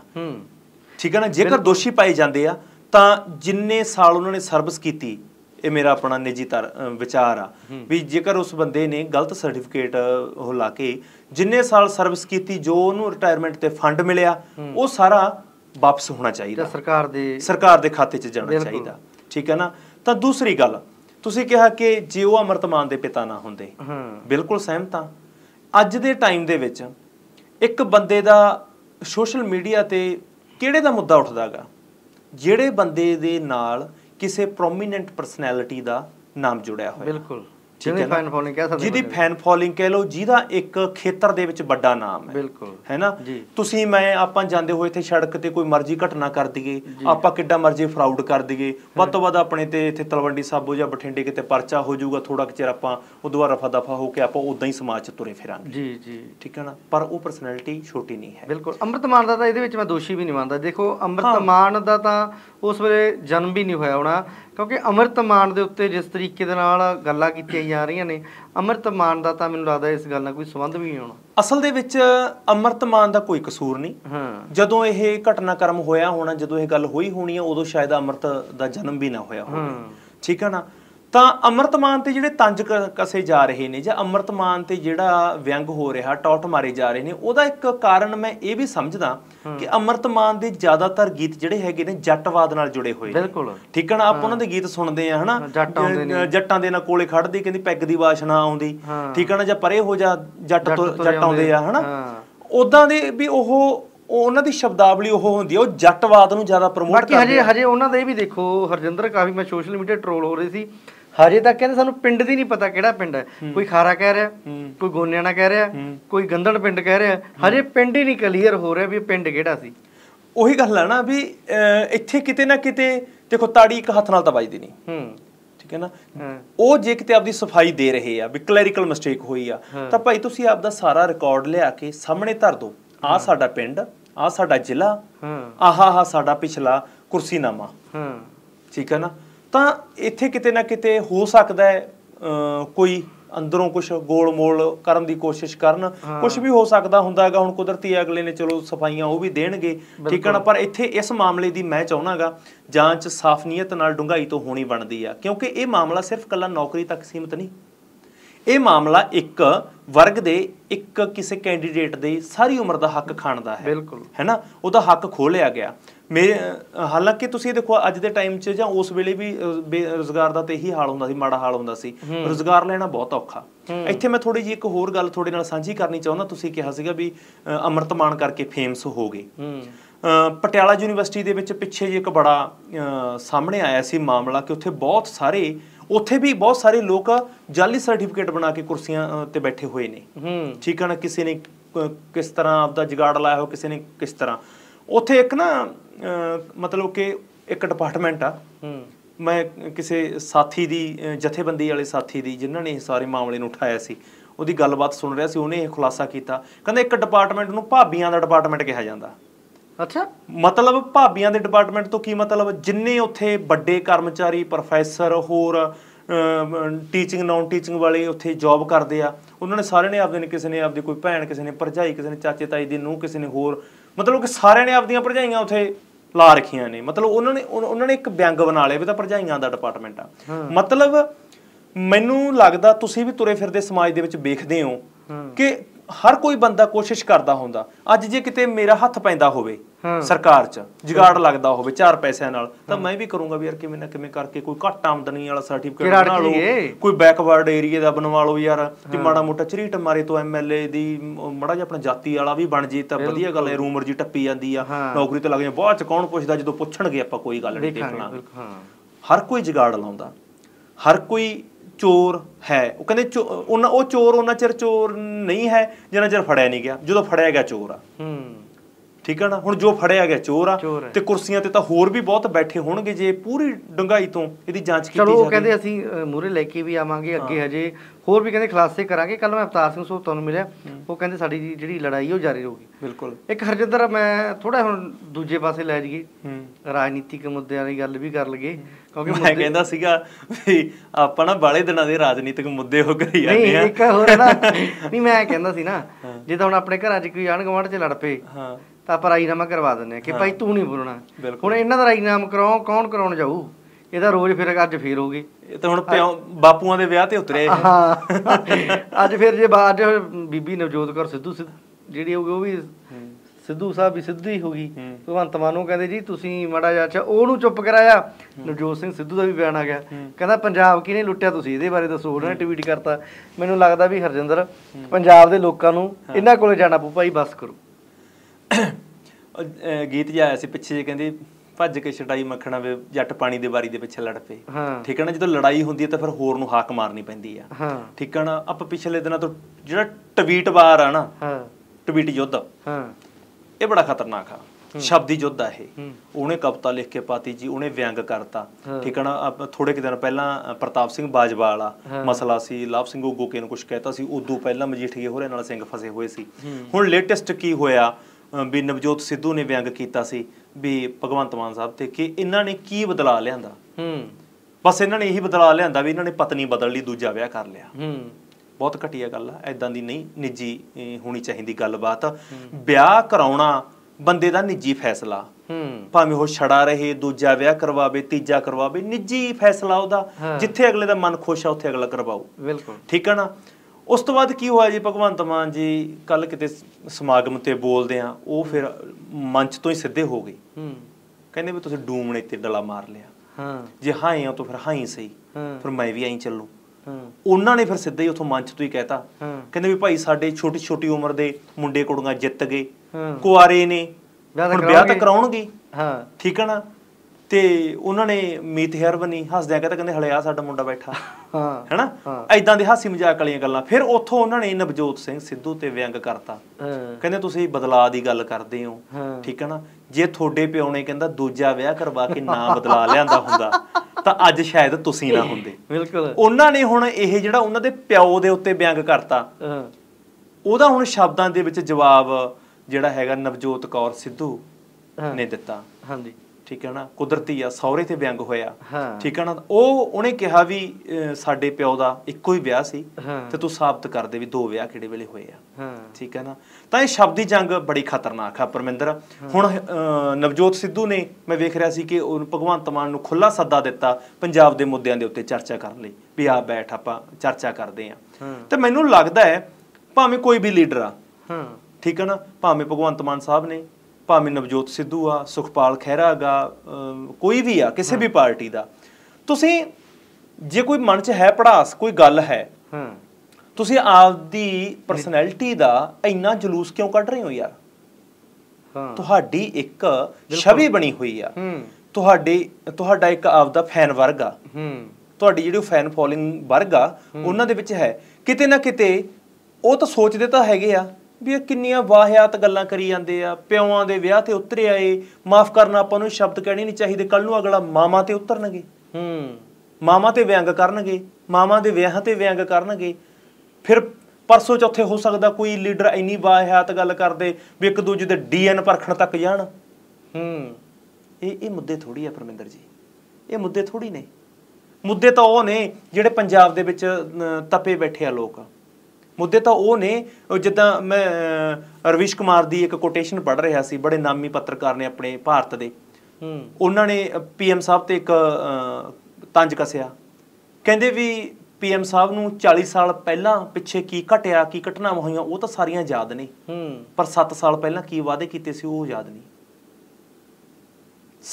[SPEAKER 2] ਠੀਕ ਹੈ ਨਾ ਜੇਕਰ ਦੋਸ਼ੀ ਪਾਏ ਜਾਂਦੇ ਆ ਤਾਂ ਜਿੰਨੇ ਸਾਲ ਉਹਨਾਂ ਨੇ ਸਰਵਿਸ ਕੀਤੀ ਇਹ ਮੇਰਾ ਆਪਣਾ ਨਿੱਜੀ ਤਰ ਵਿਚਾਰ ਆ ਵੀ ਜੇਕਰ ਉਸ ਬੰਦੇ ਨੇ ਗਲਤ ਸਰਟੀਫਿਕੇਟ ਉਹ ਲਾ ਕੇ ਜਿੰਨੇ ਸਾਲ ਸਰਵਿਸ ਕੀਤੀ ਜੋ ਉਹਨੂੰ ਰਿਟਾਇਰਮੈਂਟ ਤੇ ਫੰਡ ਮਿਲਿਆ ਉਹ ਸਾਰਾ ਵਾਪਸ ਹੋਣਾ ਚਾਹੀਦਾ ਸਰਕਾਰ ਦੇ ਸਰਕਾਰ ਦੇ ਖਾਤੇ 'ਚ ਜਾਣਾ ਚਾਹੀਦਾ ਠੀਕ ਹੈ ਨਾ ਤਾਂ ਦੂਸਰੀ ਗੱਲ ਤੁਸੀਂ ਕਿਹਾ ਕਿ ਜੇ ਉਹ ਅਮਰਤਮਾਨ ਦੇ ਪਿਤਾ ਨਾ ਹੁੰਦੇ ਬਿਲਕੁਲ ਸਹਿਮਤ ਆ ਅੱਜ ਦੇ ਟਾਈਮ ਦੇ ਵਿੱਚ ਇੱਕ ਬੰਦੇ ਦਾ ਸੋਸ਼ਲ ਮੀਡੀਆ ਤੇ ਕਿਹੜੇ ਦਾ ਮੁੱਦਾ ਉੱਠਦਾਗਾ ਜਿਹੜੇ ਬੰਦੇ ਦੇ ਨਾਲ ਕਿਸੇ ਪ੍ਰੋਮੀਨੈਂਟ ਪਰਸਨੈਲਿਟੀ ਦਾ ਨਾਮ ਜੁੜਿਆ ਹੋਇਆ ਬਿਲਕੁਲ ਜਿਹਨੇ ਫੈਨ ਫੋਲੋਇੰਗ ਕਹਿ ਸਕਦੇ ਜਿਹਦੀ ਫੈਨ ਫੋਲੋਇੰਗ ਕਹਿ ਲਓ ਜਿਹਦਾ ਇੱਕ ਖੇਤਰ ਦੇ ਵਿੱਚ ਵੱਡਾ ਨਾਮ ਹੈ ਬਿਲਕੁਲ ਹੈਨਾ ਤੁਸੀਂ ਮੈਂ ਆਪਾਂ ਜਾਂਦੇ ਹੋਏ ਇੱਥੇ ਸੜਕ ਤੇ ਕੋਈ ਮਰਜ਼ੀ ਘਟਨਾ ਕਰ ਦਈਏ ਆਪਾਂ ਕਿੱਡਾ ਮਰਜ਼ੀ ਫਰਾਊਡ ਕਰ ਦਈਏ ਵੱਧ ਤੋਂ ਵੱਧ ਆਪਣੇ ਤੇ ਇੱਥੇ ਤਲਵੰਡੀ ਸਾਬੋ ਜਾਂ ਬਠਿੰਡੇ ਕਿਤੇ ਪਰਚਾ ਹੋ ਜਾਊਗਾ ਥੋੜਾ ਕਿਚਰ ਆਪਾਂ ਉਦੋਂ ਦੁਬਾਰਾ ਰਫਾ ਦਫਾ ਹੋ ਕੇ ਆਪਾਂ ਉਦਾਂ ਹੀ ਸਮਾਜ 'ਚ ਤੁਰੇ ਫਿਰਾਂਗੇ ਜੀ ਜੀ ਠੀਕ ਹੈ ਨਾ ਪਰ ਉਹ ਪਰਸਨੈਲਿਟੀ
[SPEAKER 1] ਛੋਟੀ ਨਹੀਂ ਹੈ ਬਿਲਕੁਲ ਅੰਮ੍ਰਿਤਮਾਨ ਦਾ ਤਾਂ ਇਹਦੇ ਵਿੱਚ ਮੈਂ ਦੋਸ਼ੀ ਵੀ ਨਹੀਂ ਮੰਨਦਾ ਦੇਖੋ ਅੰਮ੍ਰਿਤਮਾਨ ਦਾ ਤਾਂ ਉਸ ਵੇਲੇ ਜਨਮ ਵੀ ਨਹੀਂ ਹੋਇਆ ਹੋਣਾ ਕਿਉਂਕਿ ਅੰਮ੍ਰਿਤਮਾਨ ਦੇ ਉੱਤੇ ਜਿਸ ਤਰੀਕੇ ਦੇ ਨਾਲ ਗੱਲਾਂ ਕੀਤੀਆਂ ਜਾ ਰਹੀਆਂ ਨੇ ਮਾਨ ਦਾ ਤਾਂ ਮੈਨੂੰ ਲੱਗਦਾ ਇਸ ਗੱਲ ਨਾਲ ਕੋਈ ਸੰਬੰਧ ਵੀ ਨਹੀਂ ਹੋਣਾ ਅਸਲ ਦੇ ਵਿੱਚ
[SPEAKER 2] ਮਾਨ ਦਾ ਕੋਈ ਕਸੂਰ ਨਹੀਂ ਜਦੋਂ ਇਹ ਘਟਨਾਕ੍ਰਮ ਹੋਇਆ ਹੋਣਾ ਜਦੋਂ ਇਹ ਗੱਲ ਹੋਈ ਹੋਣੀ ਹੈ ਉਦੋਂ ਸ਼ਾਇਦ ਅਮਰਤ ਦਾ ਜਨਮ ਵੀ ਨਾ ਹੋਇਆ ਹੋਵੇ ਠੀਕ ਹੈ ਨਾ ਤਾਂ ਅੰਮ੍ਰਿਤਮਾਨ ਤੇ ਜਿਹੜੇ ਤੰਜ ਕਸੇ ਜਾ ਰਹੇ ਨੇ ਜਾਂ ਅੰਮ੍ਰਿਤਮਾਨ ਤੇ ਜਿਹੜਾ ਵਿਅੰਗ ਹੋ ਰਿਹਾ ਟੌਟ ਮਾਰੇ ਜਾ ਰਹੇ ਨੇ ਉਹਦਾ ਇੱਕ ਕਾਰਨ ਮੈਂ ਇਹ ਵੀ ਸਮਝਦਾ ਕਿ ਅੰਮ੍ਰਿਤਮਾਨ ਦੇ ਜ਼ਿਆਦਾਤਰ ਗੀਤ ਜਿਹੜੇ ਹੈਗੇ ਨੇ ਜੱਟਵਾਦ ਨਾਲ ਜੁੜੇ ਹੋਏ ਨੇ ਬਿਲਕੁਲ ਠੀਕ ਹੈ ਨਾ ਆਪ ਉਹਨਾਂ ਦੇ ਗੀਤ ਸੁਣਦੇ ਆ ਹਨਾ ਜੱਟਾਂ ਦੇ ਨਾਲ ਕੋਲੇ ਖੜਦੀ ਕਹਿੰਦੀ ਪੈਗ ਦੀ ਵਾਸ਼ਨਾ ਆਉਂਦੀ ਠੀਕ ਹੈ ਨਾ ਜਾਂ ਪਰੇ ਹੋ ਜਾ ਜੱਟ ਤੋਂ ਜੱਟ ਆਉਂਦੇ ਆ ਹਨਾ ਉਦਾਂ ਦੇ ਵੀ ਉਹ ਉਹਨਾਂ ਦੀ ਸ਼ਬਦਾਵਲੀ ਉਹ ਹੁੰਦੀ ਹੈ ਉਹ ਜੱਟਵਾਦ ਨੂੰ ਜ਼ਿਆਦਾ ਪ੍ਰਮੋਟ ਕਰਦੇ ਬਾਕੀ ਹਜੇ ਹਜੇ
[SPEAKER 1] ਉਹਨਾਂ ਦਾ ਇਹ ਵੀ ਦੇਖੋ ਹਰਜਿੰਦਰ ਕਾਫੀ ਮੈਂ ਸੋਸ਼ਲ ਮੀਡੀਆ ਟ੍ਰੋਲ ਹੋ ਰਹੀ ਸੀ ਹਜੇ ਤੱਕ ਕਹਿੰਦੇ ਸਾਨੂੰ ਪਿੰਡ ਦੀ ਨਹੀਂ ਪਤਾ ਕਿਹੜਾ ਪਿੰਡ ਹੈ ਕੋਈ ਖਾਰਾ ਕਹਿ ਰਿਹਾ ਕੋਈ ਗੋਨਿਆਣਾ ਕਹਿ ਰਿਹਾ ਕੋਈ ਗੰਦੜ ਪਿੰਡ ਕਹਿ ਰਿਹਾ ਹਜੇ
[SPEAKER 2] ਪਿੰਡ ਹੀ ਨਹੀਂ ਕਲੀਅਰ ਹੋ ਰਿਹਾ ਵੀ ਪਿੰਡ ਕਿਹੜਾ ਸੀ ਉਹੀ ਗੱਲ ਹੈ ਨਾ ਵੀ ਇੱਥੇ ਕਿਤੇ ਨਾ ਕਿਤੇ ਦੇਖੋ ਤਾੜੀ ਇੱਕ ਹੱਥ ਨਾਲ ਤਾਂ ਵੱਜਦੀ ਨਹੀਂ ਹੂੰ ਠੀਕ ਹੈ ਨਾ ਉਹ ਜੇ ਕਿਤੇ ਆਪਦੀ ਸਫਾਈ ਦੇ ਰਹੇ ਆ ਵੀ ਕਲੈਰੀਕਲ ਮਿਸਟੇਕ ਹੋਈ ਆ ਤਾਂ ਭਾਈ ਤੁਸੀਂ ਆਪਦਾ ਸਾਰਾ ਰਿਕਾਰਡ ਲਿਆ ਕੇ ਸਾਹਮਣੇ ਧਰ ਦਿਓ ਆ ਸਾਡਾ ਪਿੰਡ ਆ ਸਾਡਾ ਜ਼ਿਲ੍ਹਾ ਹਾਂ ਆਹਾ ਸਾਡਾ ਪਿਛਲਾ ਕੁਰਸੀਨਾਮਾ ਹਾਂ ਠੀਕ ਹੈ ਨਾ ਤਾਂ ਇੱਥੇ ਕਿਤੇ ਨਾ ਕਿਤੇ ਹੋ ਸਕਦਾ ਹੈ ਕੋਈ ਅੰਦਰੋਂ ਕੁਝ ਗੋਲ-ਮੋਲ ਕਰਨ ਦੀ ਕੋਸ਼ਿਸ਼ ਕਰਨ ਕੁਝ ਵੀ ਹੋ ਸਕਦਾ ਹੁੰਦਾ ਹੈਗਾ ਹੁਣ ਕੁਦਰਤੀ ਅਗਲੇ ਨੇ ਚਲੋ ਸਫਾਈਆਂ ਉਹ ਵੀ ਦੇਣਗੇ ਠੀਕ ਹੈ ਪਰ ਇੱਥੇ ਇਸ ਮਾਮਲੇ ਦੀ ਮੈਂ ਚਾਹਣਾਗਾ ਜਾਂਚ ਸਾਫਨੀਅਤ ਨਾਲ ਡੁੰਗਾਈ ਤੋਂ ਹੋਣੀ ਬਣਦੀ ਆ ਕਿਉਂਕਿ ਇਹ ਮਾਮਲਾ ਸਿਰਫ ਕੱਲਾ ਨੌਕਰੀ ਤੱਕ ਸੀਮਤ ਨਹੀਂ ਇਹ ਮਾਮਲਾ ਇੱਕ ਵਰਗ ਦੇ ਇੱਕ ਕਿਸੇ ਕੈਂਡੀਡੇਟ ਦੇ ਸਾਰੀ ਉਮਰ ਦਾ ਹੱਕ ਖਾਣ ਦਾ ਹੈ ਬਿਲਕੁਲ ਹੈਨਾ ਉਹਦਾ ਹੱਕ ਖੋਲਿਆ ਗਿਆ ਮੇ ਹਾਲਾਂਕਿ ਤੁਸੀਂ ਦੇਖੋ ਅੱਜ ਦੇ ਟਾਈਮ 'ਚ ਜਾਂ ਉਸ ਵੇਲੇ ਵੀ ਰੋਜ਼ਗਾਰ ਦਾ ਤੇ ਹੀ ਹਾਲ ਹੁੰਦਾ ਸੀ ਮਾੜਾ ਹਾਲ ਹੁੰਦਾ ਸੀ ਰੋਜ਼ਗਾਰ ਲੈਣਾ ਬਹੁਤ ਔਖਾ ਇੱਥੇ ਮੈਂ ਥੋੜੀ ਜਿਹੀ ਇੱਕ ਹੋਰ ਗੱਲ ਤੁਹਾਡੇ ਨਾਲ ਸਾਂਝੀ ਕਰਨੀ ਚਾਹੁੰਦਾ ਤੁਸੀਂ ਕਿਹਾ ਸੀਗਾ ਵੀ ਅਮਰਤਮਾਨ ਕਰਕੇ ਫੇਮਸ ਹੋ ਗਏ ਪਟਿਆਲਾ ਯੂਨੀਵਰਸਿਟੀ ਦੇ ਵਿੱਚ ਪਿੱਛੇ ਜੇ ਇੱਕ ਬੜਾ ਸਾਹਮਣੇ ਆਇਆ ਸੀ ਮਾਮਲਾ ਕਿ ਉੱਥੇ ਬਹੁਤ ਸਾਰੇ ਉੱਥੇ ਵੀ ਬਹੁਤ ਸਾਰੇ ਲੋਕ ਜਾਲੀ ਸਰਟੀਫਿਕੇਟ ਬਣਾ ਕੇ ਕੁਰਸੀਆਂ ਤੇ ਬੈਠੇ ਹੋਏ ਨੇ ਠੀਕ ਹੈ ਨਾ ਕਿਸੇ ਨੇ ਕਿਸ ਤਰ੍ਹਾਂ ਆਪਦਾ ਜਗਾੜ ਲਾਇਆ ਹੋ ਕਿਸੇ ਨੇ ਕਿਸ ਤਰ੍ਹਾਂ ਉੱਥੇ ਇੱਕ ਨਾ ਮਤਲਬ ਕਿ ਇੱਕ ਡਿਪਾਰਟਮੈਂਟ ਆ ਮੈਂ ਕਿਸੇ ਸਾਥੀ ਦੀ ਜਥੇਬੰਦੀ ਵਾਲੇ ਸਾਥੀ ਦੀ ਜਿਨ੍ਹਾਂ ਨੇ ਇਹ ਸਾਰੇ ਮਾਮਲੇ ਨੂੰ ਉਠਾਇਆ ਸੀ ਉਹਦੀ ਗੱਲਬਾਤ ਸੁਣ ਰਿਹਾ ਸੀ ਉਹਨੇ ਇਹ ਖੁਲਾਸਾ ਕੀਤਾ ਕਹਿੰਦਾ ਇੱਕ ਡਿਪਾਰਟਮੈਂਟ ਨੂੰ ਭਾਬੀਆਂ ਦਾ ਡਿਪਾਰਟਮੈਂਟ ਕਿਹਾ ਜਾਂਦਾ ਅੱਛਾ ਮਤਲਬ ਭਾਬੀਆਂ ਦੇ ਡਿਪਾਰਟਮੈਂਟ ਤੋਂ ਕੀ ਮਤਲਬ ਜਿੰਨੇ ਉੱਥੇ ਵੱਡੇ ਕਰਮਚਾਰੀ ਪ੍ਰੋਫੈਸਰ ਹੋਰ ਟੀਚਿੰਗ ਨਾਨ ਟੀਚਿੰਗ ਵਾਲੇ ਉੱਥੇ ਜੌਬ ਕਰਦੇ ਆ ਉਹਨਾਂ ਨੇ ਸਾਰਿਆਂ ਨੇ ਆਪਦੇ ਨੇ ਕਿਸੇ ਨੇ ਆਪਦੀ ਕੋਈ ਭੈਣ ਕਿਸੇ ਨੇ ਭਰਜਾਈ ਕਿਸੇ ਨੇ ਚਾਚੇ ਤਾਈ ਦੀ ਨੂੰ ਕਿਸੇ ਨੇ ਹੋਰ ਮਤਲਬ ਕਿ ਸਾਰਿਆਂ ਨੇ ਆਪਦੀਆਂ ਭਰਜਾਈਆਂ ਉੱਥੇ ਲਾ ਰੱਖੀਆਂ ਨੇ ਮਤਲਬ ਉਹਨਾਂ ਨੇ ਉਹਨਾਂ ਨੇ ਇੱਕ ਵਿਅੰਗ ਬਣਾ ਲਿਆ ਵੀ ਤਾਂ ਭਰਜਾਈਆਂ ਦਾ ਡਿਪਾਰਟਮੈਂਟ ਆ ਮਤਲਬ ਮੈਨੂੰ ਲੱਗਦਾ ਤੁਸੀਂ ਵੀ ਤੁਰੇ ਫਿਰਦੇ ਸਮਾਜ ਦੇ ਵਿੱਚ ਵੇਖਦੇ ਹੋ ਕਿ ਹਰ ਕੋਈ ਬੰਦਾ ਕੋਸ਼ਿਸ਼ ਕਰਦਾ ਹੁੰਦਾ ਅੱਜ ਜੇ ਕਿਤੇ ਮੇਰਾ ਹੱਥ ਪੈਂਦਾ ਹੋਵੇ ਸਰਕਾਰ 'ਚ ਜਿਗਾੜ ਲੱਗਦਾ ਹੋਵੇ 4 ਪੈਸਿਆਂ ਨਾਲ ਤਾਂ ਮੈਂ ਵੀ ਕਰੂੰਗਾ ਵੀ ਯਾਰ ਕਿਵੇਂ ਨਾ ਕਿਵੇਂ ਕਰਕੇ ਕੋਈ ਘੱਟ ਆਮਦਨੀ ਵਾਲਾ ਸਰਟੀਫਿਕੇਟ ਬਣਾ ਲਓ ਕੋਈ ਬੈਕਵਰਡ ਏਰੀਆ ਦਾ ਬਣਵਾ ਲਓ ਯਾਰ ਤੇ ਮਾੜਾ ਮੋਟਾ ਚਰੀਟ ਮਾਰੇ ਤੋਂ ਐਮਐਲਏ ਦੀ ਮੜਾ ਜਿਹਾ ਆਪਣਾ ਜਾਤੀ ਵਾਲਾ ਵੀ ਬਣ ਜੇ ਤਾਂ ਵਧੀਆ ਗੱਲ ਹੈ ਰੂਮਰ ਜੀ ਟੱਪੀ ਜਾਂਦੀ ਆ ਨੌਕਰੀ ਤੇ ਲੱਗ ਜਾਂ ਬਾਅਦ 'ਚ ਕੌਣ ਪੁੱਛਦਾ ਜਦੋਂ ਪੁੱਛਣਗੇ ਆਪਾਂ ਕੋਈ ਗੱਲ ਨਹੀਂ ਦੇਖਣਾ ਹਰ ਕੋਈ ਜਿਗਾੜ ਲਾਉਂਦਾ ਹਰ ਕੋਈ ਚੋਰ ਹੈ ਉਹ ਕਹਿੰਦੇ ਉਹ ਚੋਰ ਉਹਨਾਂ ਚਿਰ ਚੋਰ ਨਹੀਂ ਹੈ ਜਿੰਨਾ ਚਿਰ ਫੜਿਆ ਨਹੀਂ ਗਿਆ ਜਦੋਂ ਫੜਿਆ ਗਿਆ ਚੋਰ ਆ ਹੂੰ ਠੀਕ ਹੈ ਨਾ ਹੁਣ ਜੋ ਫੜਿਆ ਗਿਆ ਚੋਰ ਆ ਤੇ ਕੁਰਸੀਆਂ ਤੇ ਤਾਂ ਹੋਰ ਵੀ ਬਹੁਤ ਬੈਠੇ ਹੋਣਗੇ ਜੇ ਪੂਰੀ ਡੰਗਾਈ ਤੋਂ ਇਹਦੀ ਜਾਂਚ ਕੀਤੀ ਜਾਵੇ ਚਲੋ ਕਹਿੰਦੇ
[SPEAKER 1] ਅਸੀਂ ਮੂਰੇ ਲੈ ਕੇ ਵੀ ਆਵਾਂਗੇ ਅੱਗੇ ਹਜੇ ਹੋਰ ਵੀ ਕਹਿੰਦੇ ਖਲਾਸੇ ਕਰਾਂਗੇ ਕੱਲ ਮੈਂ ਅਵਤਾਰ ਸਿੰਘ ਸੋਹ ਤੁਹਾਨੂੰ ਮਿਲਿਆ ਉਹ ਕਹਿੰਦੇ ਸਾਡੀ ਜਿਹੜੀ ਲੜਾਈ ਉਹ ਜਾਰੀ ਰਹੂਗੀ ਬਿਲਕੁਲ ਇੱਕ ਹਰਜਿੰਦਰ ਮੈਂ ਥੋੜਾ ਹੁਣ ਦੂਜੇ ਪਾਸੇ ਲੈ ਜਾਈਏ ਰਾਜਨੀਤਿਕ ਮੁੱਦਿਆਂ ਦੀ
[SPEAKER 2] ਗੱਲ ਵੀ ਕਰ ਲਗੇ ਕਿਉਂਕਿ ਮੈਂ ਕਹਿੰਦਾ ਸੀਗਾ ਵੀ ਆਪਾਂ ਨਾ ਬਾਲੇ ਦਿਨਾਂ ਦੇ ਰਾਜਨੀਤਿਕ ਮੁੱਦੇ ਹੋ ਗਏ ਆ ਨਹੀਂ ਇੱਕ ਹੋਰ ਨਾ ਨਹੀਂ
[SPEAKER 1] ਮੈਂ ਕਹਿੰਦਾ ਸੀ ਨਾ ਜੇ ਤਾਂ ਹੁਣ ਆਪਣੇ ਘਰਾਂ 'ਚ ਕੋਈ ਆਣ ਗਵਾਂਢ 'ਚ ਲੜ ਪਏ ਹਾਂ ਤਾਂ ਆਪਾਂ ਰਾਜੀਨਾਮਾ ਕਰਵਾ ਦਿੰਦੇ ਆ ਕਿ ਭਾਈ ਤੂੰ ਨਹੀਂ ਬੋਲਣਾ ਹੁਣ ਇਹਨਾਂ ਦਾ ਰਾਜੀਨਾਮ ਕਰਾਉਂ ਕੌਣ ਕਰਾਉਣ ਜਾਊ ਇਹਦਾ ਰੋਜ਼ ਫਿਰ ਅੱਜ ਫੇਰ ਹੋਗੇ ਇਹ ਤਾਂ ਹੁਣ ਬਾਪੂਆਂ ਦੇ ਵਿਆਹ ਤੇ ਉਤਰੇ ਹਾਂ ਅੱਜ ਫਿਰ ਜੇ ਬਾਅਦ ਬੀਬੀ ਨਵਜੋਤ ਕੌਰ ਸਿੱਧੂ ਜਿਹੜੀ ਹੋਗੀ ਉਹ ਵੀ ਸਿੱਧੂ ਸਾਹਿਬ ਵੀ ਸਿੱਧੀ ਹੋ ਗਈ ਭਗਵੰਤ ਮਾਨ ਨੂੰ ਕਹਿੰਦੇ ਜੀ ਤੁਸੀਂ ਮੜਾ ਜਾ ਅੱਛਾ ਉਹਨੂੰ ਚੁੱਪ ਕਰਾਇਆ ਨਵਜੋਤ ਸਿੰਘ ਸਿੱਧੂ ਦਾ ਵੀ ਬਿਆਨ ਆ ਗਿਆ ਕਹਿੰਦਾ ਪੰਜਾਬ ਕਿਹਨੇ ਲੁੱਟਿਆ ਤੁਸੀਂ ਇਹਦੇ ਬਾਰੇ ਦੱਸੋ ਉਹਨੇ ਟਵੀਟ ਕਰਤਾ ਮੈਨੂੰ ਲੱਗਦਾ ਵੀ ਹਰਜਿੰਦਰ ਪੰਜਾਬ ਦੇ ਲੋਕਾਂ ਨੂੰ ਇਹਨਾਂ ਕੋਲੇ ਜਾਣਾ ਪਊ ਭਾਈ ਬਸ ਕਰੋ
[SPEAKER 2] ਗੀਤ ਜਿਹਾ ਆਇਆ ਸੀ ਪਿੱਛੇ ਜੇ ਕਹਿੰਦੇ ਭੱਜ ਕੇ ਛਟਾਈ ਮੱਖਣਾ ਵੇ ਜੱਟ ਪਾਣੀ ਦੇ ਵਾਰੀ ਦੇ ਪਿੱਛੇ ਲੜ ਪਏ ਠੀਕ ਹੈ ਨਾ ਜਦੋਂ ਲੜਾਈ ਹੁੰਦੀ ਹੈ ਤਾਂ ਫਿਰ ਹੋਰ ਨੂੰ ਹਾਕ ਮਾਰਨੀ ਪੈਂਦੀ ਆ ਠੀਕ ਹੈ ਨਾ ਆਪ ਪਿਛਲੇ ਦਿਨਾਂ ਤੋਂ ਜਿਹੜਾ ਟਵੀਟ ਵਾਰ ਆ ਨਾ ਟਵੀਟ ਯੁੱਧ ਇਹ ਬੜਾ ਖਤਰਨਾਕ ਆ ਸ਼ਬਦੀ ਯੁੱਧ ਆ ਇਹ ਉਹਨੇ ਕਵਤਾ ਲਿਖ ਕੇ ਪਾਤੀ ਜੀ ਉਹਨੇ ਵਿਅੰਗ ਕਰਤਾ ਠੀਕ ਹੈ ਨਾ ਥੋੜੇ ਕਿ ਦਿਨ ਪਹਿਲਾਂ ਪ੍ਰਤਾਪ ਸਿੰਘ ਬਾਜਵਾ ਵਾਲਾ ਮਸਲਾ ਸੀ ਲਵ ਸਿੰਘ ਗੋਕੇ ਨੂੰ ਕੁਝ ਕਹਿਤਾ ਸੀ ਉਦੋਂ ਪਹਿਲਾਂ ਮਜੀਠੀਏ ਹੋਰੇ ਨਾਲ ਸਿੰਘ ਫਸੇ ਹੋਏ ਸੀ ਹੁਣ ਲੇਟੈਸਟ ਕੀ ਹੋਇਆ ਵੀ ਨਵਜੋਤ ਸਿੱਧੂ ਨੇ ਵਿਅੰਗ ਕੀਤਾ ਸੀ ਵੀ ਭਗਵੰਤ ਮਾਨ ਸਾਹਿਬ ਤੇ ਕਿ ਇਹਨਾਂ ਨੇ ਕੀ ਬਦਲਾ ਲਿਆਂਦਾ ਹੂੰ ਬਸ ਇਹਨਾਂ ਨੇ ਇਹੀ ਬਦਲਾ ਲਿਆਂਦਾ ਵੀ ਇਹਨਾਂ ਨੇ ਪਤਨੀ ਬਦਲ ਲਈ ਦੂਜਾ ਵਿਆਹ ਕਰ ਲਿਆ ਹੂੰ ਬਹੁਤ ਘਟੀਆ ਗੱਲ ਆ ਐਦਾਂ ਦੀ ਨਹੀਂ ਨਿੱਜੀ ਹੋਣੀ ਚਾਹੀਦੀ ਗੱਲਬਾਤ ਵਿਆਹ ਕਰਾਉਣਾ ਬੰਦੇ ਦਾ ਨਿੱਜੀ ਫੈਸਲਾ ਹੂੰ ਭਾਵੇਂ ਉਹ ਛੜਾ ਰਹੇ ਦੂਜਾ ਵਿਆਹ ਕਰਵਾਵੇ ਤੀਜਾ ਕਰਵਾਵੇ ਨਿੱਜੀ ਫੈਸਲਾ ਉਹਦਾ ਜਿੱਥੇ ਅਗਲੇ ਦਾ ਮਨ ਖੁਸ਼ ਆ ਉੱਥੇ ਅਗਲਾ ਕਰਵਾਓ ਬਿਲਕੁਲ ਠੀਕ ਹੈ ਨਾ ਉਸ ਤੋਂ ਬਾਅਦ ਕੀ ਹੋਇਆ ਜੀ ਭਗਵੰਤ ਮਾਨ ਜੀ ਕੱਲ ਕਿਤੇ ਸਮਾਗਮ ਤੇ ਬੋਲਦੇ ਆ ਉਹ ਫਿਰ ਮੰਚ ਤੋਂ ਹੀ ਸਿੱਧੇ ਹੋ ਗਏ ਹੂੰ ਕਹਿੰਦੇ ਵੀ ਤੁਸੀਂ ਡੂਮ ਨੇ ਤੇ ਡਲਾ ਮਾਰ ਲਿਆ ਹਾਂ ਜੇ ਹਾਂ ਆ ਤਾਂ ਫਿਰ ਹਾਂ ਹੀ ਸਹੀ ਫਿਰ ਮੈਂ ਵੀ ਐਂ ਚੱਲੂ ਹੂੰ ਉਹਨਾਂ ਨੇ ਫਿਰ ਸਿੱਧੇ ਹੀ ਉਥੋਂ ਮੰਚ ਤੋਂ ਹੀ ਕਹਿਤਾ ਕਹਿੰਦੇ ਵੀ ਭਾਈ ਸਾਡੇ ਛੋਟੀ ਛੋਟੀ ਉਮਰ ਦੇ ਮੁੰਡੇ ਕੁੜੀਆਂ ਜਿੱਤ ਗਏ ਕੁਆਰੇ ਨੇ ਹੁਣ ਵਿਆਹ ਤਾਂ ਕਰਾਉਣਗੇ ਹਾਂ ਠੀਕ ਹੈ ਨਾ ਤੇ ਉਹਨਾਂ ਨੇ ਮੀਤ ਬਣੀ ਹੱਸਦਿਆਂ ਕਹਿੰਦਾ ਕਹਿੰਦੇ ਹਲੇ ਆ ਸਾਡਾ ਮੁੰਡਾ ਬੈਠਾ ਹਾਂ ਹੈਨਾ ਐਦਾਂ ਦੇ ਹਾਸੀ ਮਜ਼ਾਕ ਵਾਲੀਆਂ ਗੱਲਾਂ ਫਿਰ ਉੱਥੋਂ ਉਹਨਾਂ ਨੇ ਨਵਜੋਤ ਸਿੰਘ ਸਿੱਧੂ ਤੇ ਵਿਅੰਗ ਕਰਤਾ ਕਹਿੰਦੇ ਤੁਸੀਂ ਬਦਲਾਅ ਦੀ ਗੱਲ ਕਰਦੇ ਹੋ ਠੀਕ ਹੈ ਨਾ ਜੇ ਤੁਹਾਡੇ ਪਿਓ ਨੇ ਕਹਿੰਦਾ ਦੂਜਾ ਵਿਆਹ ਕਰਵਾ ਕੇ ਨਾਂ ਬਦਲਾ ਲਿਆਂਦਾ ਹੁੰਦਾ ਤਾਂ ਅੱਜ ਸ਼ਾਇਦ ਤੁਸੀਂ ਨਾ ਹੁੰਦੇ ਬਿਲਕੁਲ ਉਹਨਾਂ ਨੇ ਹੁਣ ਇਹ ਜਿਹੜਾ ਉਹਨਾਂ ਦੇ ਪਿਓ ਦੇ ਉੱਤੇ ਵਿਅੰਗ ਕਰਤਾ ਉਹਦਾ ਹੁਣ ਸ਼ਬਦਾਂ ਦੇ ਵਿੱਚ ਜਵਾਬ ਜਿਹੜਾ ਹੈਗਾ ਨਵਜੋਤ ਕੌਰ ਸਿੱਧੂ ਨੇ ਦਿੱਤਾ ਹਾਂਜੀ ਠੀਕ ਹੈ ਨਾ ਕੁਦਰਤੀ ਆ ਸੌਰੇ ਤੇ ਵਿਅੰਗ ਹੋਇਆ ਠੀਕ ਹੈ ਨਾ ਉਹ ਉਹਨੇ ਕਿਹਾ ਵੀ ਸਾਡੇ ਪਿਓ ਦਾ ਇੱਕੋ ਹੀ ਵਿਆਹ ਸੀ ਤੇ ਤੂੰ ਸਾਬਤ ਕਰ ਦੇ ਵੀ ਦੋ ਵਿਆਹ ਕਿਹੜੇ ਵੇਲੇ ਹੋਏ ਆ ਠੀਕ ਹੈ ਨਾ ਤਾਂ ਇਹ ਸ਼ਬਦੀ ਜੰਗ ਬੜੀ ਖਤਰਨਾਕ ਆ ਪਰਮਿੰਦਰ ਹੁਣ ਨਵਜੋਤ ਸਿੱਧੂ ਨੇ ਮੈਂ ਵੇਖ ਰਿਹਾ ਸੀ ਕਿ ਉਹ ਭਗਵੰਤ ਮਾਨ ਨੂੰ ਖੁੱਲਾ ਸੱਦਾ ਦਿੱਤਾ ਪੰਜਾਬ ਦੇ ਮੁੱਦਿਆਂ ਦੇ ਉੱਤੇ ਚਰਚਾ ਕਰਨ ਲਈ ਵੀ ਆ ਬੈਠ ਆਪਾਂ ਚਰਚਾ ਕਰਦੇ ਆ ਤੇ ਮੈਨੂੰ ਲੱਗਦਾ ਹੈ ਭਾਵੇਂ ਕੋਈ ਵੀ ਲੀਡਰ ਆ ਠੀਕ ਹੈ ਨਾ ਭਾਵੇਂ ਭਗਵੰਤ ਮਾਨ ਸਾਹਿਬ ਨੇ ਭਾਵੇਂ ਨਵਜੋਤ ਸਿੱਧੂ ਆ ਸੁਖਪਾਲ ਖਹਿਰਾ ਖਹਿਰਾਗਾ ਕੋਈ ਵੀ ਆ ਕਿਸੇ ਵੀ ਪਾਰਟੀ ਦਾ ਤੁਸੀਂ ਜੇ ਕੋਈ ਮਨ 'ਚ ਹੈ ਪੜਾਸ ਕੋਈ ਗੱਲ ਹੈ ਤੁਸੀਂ ਆਪਦੀ ਪਰਸਨੈਲਿਟੀ ਦਾ ਇੰਨਾ ਜਲੂਸ ਕਿਉਂ ਕੱਢ ਰਹੇ ਹੋ ਯਾਰ ਤੁਹਾਡੀ ਇੱਕ ਛਵੀ ਬਣੀ ਹੋਈ ਆ ਤੁਹਾਡੇ ਤੁਹਾਡਾ ਇੱਕ ਆਪਦਾ ਫੈਨ ਵਰਗ ਆ ਤੁਹਾਡੀ ਜਿਹੜੀ ਫੈਨ ਫੋਲੋਇੰਗ ਵਰਗ ਆ ਉਹਨਾਂ ਦੇ ਵਿੱਚ ਹੈ ਕਿਤੇ ਨਾ ਕਿਤੇ ਉਹ ਤਾਂ ਸੋਚਦੇ ਤਾਂ ਹੈਗੇ ਆ ਵੀ ਇਹ ਕਿੰਨੀਆਂ ਵਾਹਿਆਤ ਗੱਲਾਂ ਕਰੀ ਜਾਂਦੇ ਆ ਪਿਓਾਂ ਦੇ ਵਿਆਹ ਤੇ ਉਤਰੇ ਆਏ ਮਾਫ ਕਰਨਾ ਆਪਾਂ ਨੂੰ ਸ਼ਬਦ ਕਹਿਣੇ ਨਹੀਂ ਚਾਹੀਦੇ ਕੱਲ ਨੂੰ ਅਗਲਾ ਮਾਮਾ ਤੇ ਉਤਰਨਗੇ ਹੂੰ ਮਾਮਾ ਤੇ ਵਿਅੰਗ ਕਰਨਗੇ ਮਾਮਾ ਦੇ ਵਿਆਹ ਤੇ ਵਿਅੰਗ ਕਰਨਗੇ ਫਿਰ ਪਰਸੋ ਚੌਥੇ ਹੋ ਸਕਦਾ ਕੋਈ ਲੀਡਰ ਇੰਨੀ ਵਾਹਿਆਤ ਗੱਲ ਕਰਦੇ ਵੀ ਇੱਕ ਦੂਜੇ ਦੇ ਡੀਐਨ ਪਰਖਣ ਤੱਕ ਜਾਣ ਹੂੰ ਇਹ ਇਹ ਮੁੱਦੇ ਥੋੜੀ ਆ ਪਰਮਿੰਦਰ ਜੀ ਇਹ ਮੁੱਦੇ ਥੋੜੀ ਨੇ ਮੁੱਦੇ ਤਾਂ ਉਹ ਨੇ ਜਿਹੜੇ ਪੰਜਾਬ ਦੇ ਵਿੱਚ ਤਪੇ ਬੈਠੇ ਆ ਲੋਕ ਮੁੱਦੇ ਤਾਂ ਉਹ ਨੇ ਜਿੱਦਾਂ ਮੈਂ ਰਵਿਸ਼ ਕੁਮਾਰ ਦੀ ਇੱਕ ਕੋਟੇਸ਼ਨ ਪੜ੍ਹ ਰਿਹਾ ਸੀ ਬੜੇ ਨਾਮੀ ਪੱਤਰਕਾਰ ਨੇ ਆਪਣੇ ਭਾਰਤ ਦੇ ਹੂੰ ਉਹਨਾਂ ਨੇ ਪੀਐਮ ਸਾਹਿਬ ਤੇ ਇੱਕ ਤੰਜ ਕਸਿਆ ਕਹਿੰਦੇ ਵੀ ਪੀਐਮ ਸਾਹਿਬ ਨੂੰ 40 ਸਾਲ ਪਹਿਲਾਂ ਪਿੱਛੇ ਕੀ ਘਟਿਆ ਕੀ ਘਟਨਾਵਾਂ ਹੋਈਆਂ ਉਹ ਤਾਂ ਸਾਰੀਆਂ ਯਾਦ ਨੇ ਪਰ 7 ਸਾਲ ਪਹਿਲਾਂ ਕੀ ਵਾਅਦੇ ਕੀਤੇ ਸੀ ਉਹ ਯਾਦ ਨਹੀਂ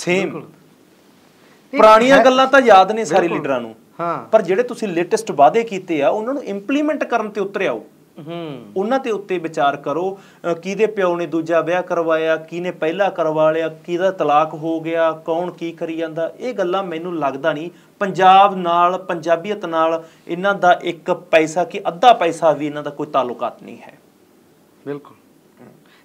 [SPEAKER 2] ਸੇਮ ਪੁਰਾਣੀਆਂ ਗੱਲਾਂ ਤਾਂ ਯਾਦ ਨੇ ਸਾਰੇ ਲੀਡਰਾਂ ਨੂੰ ਹਾਂ ਪਰ ਜਿਹੜੇ ਤੁਸੀਂ ਲੇਟੈਸਟ ਵਾਅਦੇ ਕੀਤੇ ਆ ਉਹਨਾਂ ਨੂੰ ਇੰਪਲੀਮੈਂਟ ਕਰਨ ਤੇ ਉਤਰ ਆਓ ਹੂੰ ਉਹਨਾਂ ਤੇ ਉੱਤੇ ਵਿਚਾਰ ਕਰੋ ਕਿਹਦੇ ਪਿਓ ਨੇ ਦੂਜਾ ਵਿਆਹ ਕਰਵਾਇਆ ਕਿਹਨੇ ਪਹਿਲਾ ਕਰਵਾ ਲਿਆ ਕਿਹਦਾ ਤਲਾਕ ਹੋ ਗਿਆ ਕੌਣ ਕੀ ਕਰੀ ਜਾਂਦਾ ਇਹ ਗੱਲਾਂ ਮੈਨੂੰ ਲੱਗਦਾ ਨਹੀਂ ਪੰਜਾਬ ਨਾਲ ਪੰਜਾਬੀਅਤ ਨਾਲ ਇਹਨਾਂ ਦਾ ਇੱਕ ਪੈਸਾ ਕਿ ਅੱਧਾ ਪੈਸਾ ਵੀ ਇਹਨਾਂ ਦਾ ਕੋਈ ਤਾਲੁਕਾਤ ਨਹੀਂ ਹੈ ਬਿਲਕੁਲ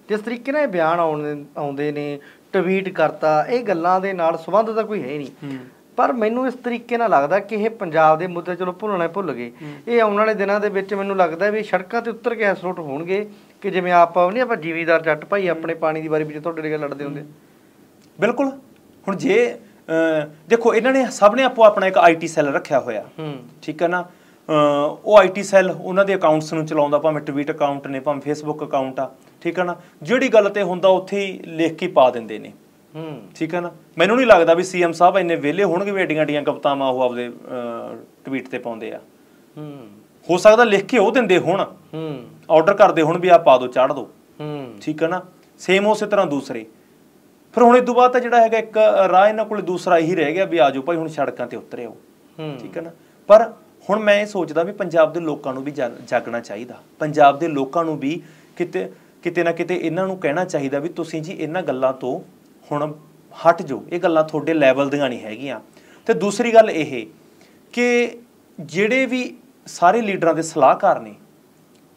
[SPEAKER 2] ਜਿਸ
[SPEAKER 1] ਤਰੀਕੇ ਨਾਲ ਇਹ ਬਿਆਨ ਆਉਂਦੇ ਨੇ ਟਵੀਟ ਕਰਤਾ ਇਹ ਗੱਲਾਂ ਦੇ ਨਾਲ ਸੰਬੰਧ ਤਾਂ ਕੋਈ ਹੈ ਨਹੀਂ ਪਰ ਮੈਨੂੰ ਇਸ ਤਰੀਕੇ ਨਾਲ ਲੱਗਦਾ ਕਿ ਇਹ ਪੰਜਾਬ ਦੇ ਮੁੱਦੇ ਚਲੋ ਭੁੱਲਣਾ ਭੁੱਲ ਗਏ ਇਹ ਆਉਣ ਵਾਲੇ ਦਿਨਾਂ ਦੇ ਵਿੱਚ ਮੈਨੂੰ ਲੱਗਦਾ ਵੀ ਸੜਕਾਂ ਤੇ ਉਤਰ ਕੇ ਐਸਰੋਟ ਹੋਣਗੇ ਕਿ ਜਿਵੇਂ ਆਪ ਨਹੀਂ ਆਪਾਂ ਜੀਵੀਦਾਰ ਜੱਟ ਭਾਈ
[SPEAKER 2] ਆਪਣੇ ਪਾਣੀ ਦੀ ਬਾਰੇ ਵਿੱਚ ਤੁਹਾਡੇ ਨਾਲ ਲੜਦੇ ਹੁੰਦੇ ਬਿਲਕੁਲ ਹੁਣ ਜੇ ਦੇਖੋ ਇਹਨਾਂ ਨੇ ਸਭ ਨੇ ਆਪੋ ਆਪਣਾ ਇੱਕ ਆਈਟੀ ਸੈੱਲ ਰੱਖਿਆ ਹੋਇਆ ਠੀਕ ਹੈ ਨਾ ਉਹ ਆਈਟੀ ਸੈੱਲ ਉਹਨਾਂ ਦੇ ਅਕਾਊਂਟਸ ਨੂੰ ਚਲਾਉਂਦਾ ਭਾਵੇਂ ਟਵੀਟ ਅਕਾਊਂਟ ਨੇ ਭਾਵੇਂ ਫੇਸਬੁੱਕ ਅਕਾਊਂਟ ਆ ਠੀਕ ਹੈ ਨਾ ਜਿਹੜੀ ਗੱਲ ਤੇ ਹੁੰਦਾ ਉੱਥੇ ਹੀ ਲਿਖ ਕੇ ਪਾ ਦਿੰਦੇ ਨੇ ਹੂੰ ਠੀਕ ਹੈ ਨਾ ਮੈਨੂੰ ਨਹੀਂ ਲੱਗਦਾ ਵੀ ਸੀਐਮ ਸਾਹਿਬ ਇੰਨੇ ਵਿਹਲੇ ਹੋਣਗੇ ਵੀ ਏਡੀਆਂ ਏਡੀਆਂ ਕਵਤਾਵਾਂ ਉਹ ਆਪਦੇ ਟਵੀਟ ਤੇ ਪਾਉਂਦੇ ਆ ਹੂੰ ਹੋ ਸਕਦਾ ਲਿਖ ਕੇ ਉਹ ਦਿੰਦੇ ਹੋਣ ਹੂੰ ਆਰਡਰ ਕਰਦੇ ਹੁਣ ਵੀ ਆ ਪਾ ਦਿਓ ਚਾੜ ਦਿਓ ਹੂੰ ਠੀਕ ਹੈ ਨਾ ਸੇਮ ਉਸੇ ਤਰ੍ਹਾਂ ਦੂਸਰੇ ਫਿਰ ਹੁਣ ਇਹ ਤੋਂ ਬਾਅਦ ਤਾਂ ਜਿਹੜਾ ਹੈਗਾ ਇੱਕ ਰਾਹ ਇਹਨਾਂ ਕੋਲੇ ਦੂਸਰਾ ਇਹੀ ਰਹਿ ਗਿਆ ਵੀ ਆਜੋ ਭਾਈ ਹੁਣ ਸੜਕਾਂ ਤੇ ਉਤਰਿਓ ਹੂੰ ਠੀਕ ਹੈ ਨਾ ਪਰ ਹੁਣ ਮੈਂ ਇਹ ਸੋਚਦਾ ਵੀ ਪੰਜਾਬ ਦੇ ਲੋਕਾਂ ਨੂੰ ਵੀ ਜਾਗਣਾ ਚਾਹੀਦਾ ਪੰਜਾਬ ਦੇ ਲੋਕਾਂ ਨੂੰ ਵੀ ਕਿਤੇ ਕਿਤੇ ਨਾ ਕਿਤੇ ਇਹਨਾਂ ਨੂੰ ਕਹਿਣਾ ਚਾਹੀਦਾ ਵੀ ਤੁਸੀਂ ਜੀ ਇਹਨਾਂ ਗੱਲਾਂ ਤੋਂ ਹੁਣ ਹਟ ਜੋ ਇਹ ਗੱਲਾਂ ਤੁਹਾਡੇ ਲੈਵਲ ਦੀਆਂ ਨਹੀਂ ਹੈਗੀਆਂ ਤੇ ਦੂਸਰੀ ਗੱਲ ਇਹ ਕਿ ਜਿਹੜੇ ਵੀ ਸਾਰੇ ਲੀਡਰਾਂ ਦੇ ਸਲਾਹਕਾਰ ਨੇ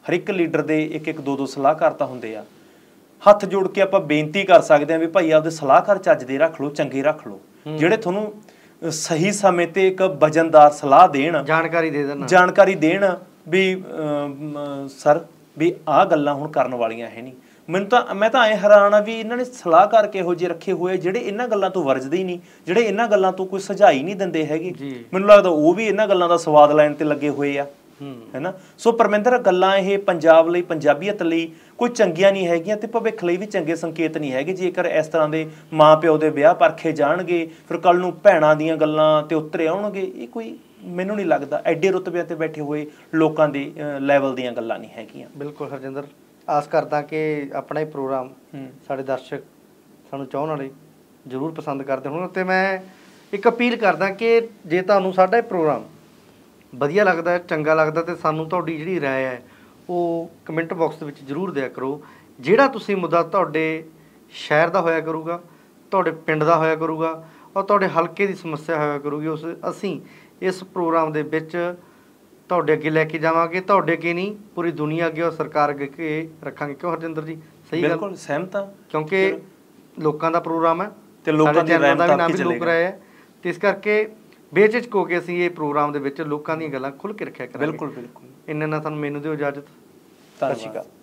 [SPEAKER 2] ਹਰ ਇੱਕ ਲੀਡਰ ਦੇ ਇੱਕ ਇੱਕ ਦੋ ਦੋ ਸਲਾਹਕਾਰ ਤਾਂ ਹੁੰਦੇ ਆ ਹੱਥ ਜੋੜ ਕੇ ਆਪਾਂ ਬੇਨਤੀ ਕਰ ਸਕਦੇ ਆ ਵੀ ਭਾਈ ਆਪਦੇ ਸਲਾਹਕਾਰ ਚੱਜ ਦੇ ਰੱਖ ਲਓ ਚੰਗੇ ਰੱਖ ਲਓ ਜਿਹੜੇ ਤੁਹਾਨੂੰ ਸਹੀ ਸਮੇਂ ਤੇ ਇੱਕ ਵਜਨਦਾਰ ਸਲਾਹ ਦੇਣ ਜਾਣਕਾਰੀ ਦੇ ਦੇਣ ਜਾਣਕਾਰੀ ਦੇਣ ਵੀ ਸਰ ਵੀ ਆਹ ਗੱਲਾਂ ਹੁਣ ਕਰਨ ਵਾਲੀਆਂ ਹੈ ਨਹੀਂ ਮੈਨੂੰ ਤਾਂ ਮੈਂ ਤਾਂ ਐ ਹੈਰਾਨ ਆ ਵੀ ਇਹਨਾਂ ਨੇ ਸਲਾਹ ਕਰਕੇ ਹੋ ਜਿਹੇ ਰੱਖੇ ਹੋਏ ਜਿਹੜੇ ਇਹਨਾਂ ਗੱਲਾਂ ਤੋਂ ਵਰਜਦੇ ਹੀ ਨਹੀਂ ਜਿਹੜੇ ਇਹਨਾਂ ਗੱਲਾਂ ਤੋਂ ਕੋਈ ਸੁਝਾਈ ਨਹੀਂ ਦਿੰਦੇ ਹੈਗੇ ਮੈਨੂੰ ਲੱਗਦਾ ਉਹ ਵੀ ਇਹਨਾਂ ਗੱਲਾਂ ਦਾ ਸਵਾਦ ਲੈਣ ਤੇ ਲੱਗੇ ਹੋਏ ਆ ਹੈਨਾ ਸੋ ਪਰਮਿੰਦਰ ਗੱਲਾਂ ਇਹ ਪੰਜਾਬ ਲਈ ਪੰਜਾਬੀਅਤ ਲਈ ਕੋਈ ਚੰਗੀਆਂ ਨਹੀਂ ਹੈਗੀਆਂ ਤੇ ਭਵਿੱਖ ਲਈ ਵੀ ਚੰਗੇ ਸੰਕੇਤ ਨਹੀਂ ਹੈਗੇ ਜੇਕਰ ਇਸ ਤਰ੍ਹਾਂ ਦੇ ਮਾਪਿਓ ਦੇ ਵਿਆਹ ਪਰਖੇ ਜਾਣਗੇ ਫਿਰ ਕੱਲ ਨੂੰ ਭੈਣਾਂ ਦੀਆਂ ਗੱਲਾਂ ਤੇ ਉਤਰੇ ਆਉਣਗੇ ਇਹ ਕੋਈ ਮੈਨੂੰ ਨਹੀਂ ਲੱਗਦਾ ਐਡੇ ਰੁਤਬਿਆਂ ਤੇ ਬੈਠੇ ਹੋਏ ਲੋਕਾਂ ਦੀ ਲੈਵਲ ਦੀਆਂ ਗੱਲਾਂ ਨਹੀਂ ਹੈਗੀਆਂ ਬਿਲਕੁਲ ਹਰਜਿੰਦਰ ਆਸ ਕਰਦਾ ਕਿ ਆਪਣਾ
[SPEAKER 1] ਇਹ ਪ੍ਰੋਗਰਾਮ ਸਾਡੇ ਦਰਸ਼ਕ ਸਾਨੂੰ ਚਾਹਣ ਵਾਲੇ ਜ਼ਰੂਰ ਪਸੰਦ ਕਰਦੇ ਹੋਣ ਤੇ ਮੈਂ ਇੱਕ ਅਪੀਲ ਕਰਦਾ ਕਿ ਜੇ ਤੁਹਾਨੂੰ ਸਾਡਾ ਇਹ ਪ੍ਰੋਗਰਾਮ ਵਧੀਆ ਲੱਗਦਾ ਚੰਗਾ ਲੱਗਦਾ ਤੇ ਸਾਨੂੰ ਤੁਹਾਡੀ ਜਿਹੜੀ رائے ਹੈ ਉਹ ਕਮੈਂਟ ਬਾਕਸ ਦੇ ਵਿੱਚ ਜ਼ਰੂਰ ਦਿਆ ਕਰੋ ਜਿਹੜਾ ਤੁਸੀਂ ਮੁੱਦਾ ਤੁਹਾਡੇ ਸ਼ਹਿਰ ਦਾ ਹੋਇਆ ਕਰੂਗਾ ਤੁਹਾਡੇ ਪਿੰਡ ਦਾ ਹੋਇਆ ਕਰੂਗਾ ਔਰ ਤੁਹਾਡੇ ਹਲਕੇ ਦੀ ਸਮੱਸਿਆ ਹੋਇਆ ਕਰੂਗੀ ਉਸ ਅਸੀਂ ਇਸ ਪ੍ਰੋਗਰਾਮ ਦੇ ਵਿੱਚ ਤੁਹਾਡੇ ਅੱਗੇ ਲੈ ਕੇ ਜਾਵਾਂਗੇ ਤੁਹਾਡੇ ਕੀ ਨਹੀਂ ਪੂਰੀ ਦੁਨੀਆ ਅੱਗੇ ਔਰ ਸਰਕਾਰ ਅੱਗੇ ਰੱਖਾਂਗੇ ਕਿਉਂ ਹਰਜਿੰਦਰ ਜੀ ਸਹੀ ਗੱਲ ਬਿਲਕੁਲ ਸਹਿਮਤ ਹਾਂ ਕਿਉਂਕਿ ਲੋਕਾਂ ਦਾ ਪ੍ਰੋਗਰਾਮ ਹੈ ਤੇ ਲੋਕਾਂ ਦੀ ਰਹਿਮਤ ਦਾ ਵੀ ਲੋਕ ਰਹੇ ਹੈ ਤੇ ਇਸ ਕਰਕੇ ਬੇਚਿਚ ਹੋ ਕੇ ਅਸੀਂ ਇਹ ਪ੍ਰੋਗਰਾਮ ਦੇ ਵਿੱਚ ਲੋਕਾਂ ਦੀਆਂ ਗੱਲਾਂ ਖੁੱਲ ਕੇ ਰੱਖਿਆ ਕਰਾਂਗੇ ਬਿਲਕੁਲ ਬਿਲਕੁਲ ਇੰਨੇ ਨਾਲ ਤੁਹਾਨੂੰ ਮੈਨੂੰ ਦਿਓ ਇਜਾਜ਼ਤ ਧੰਨਵਾਦ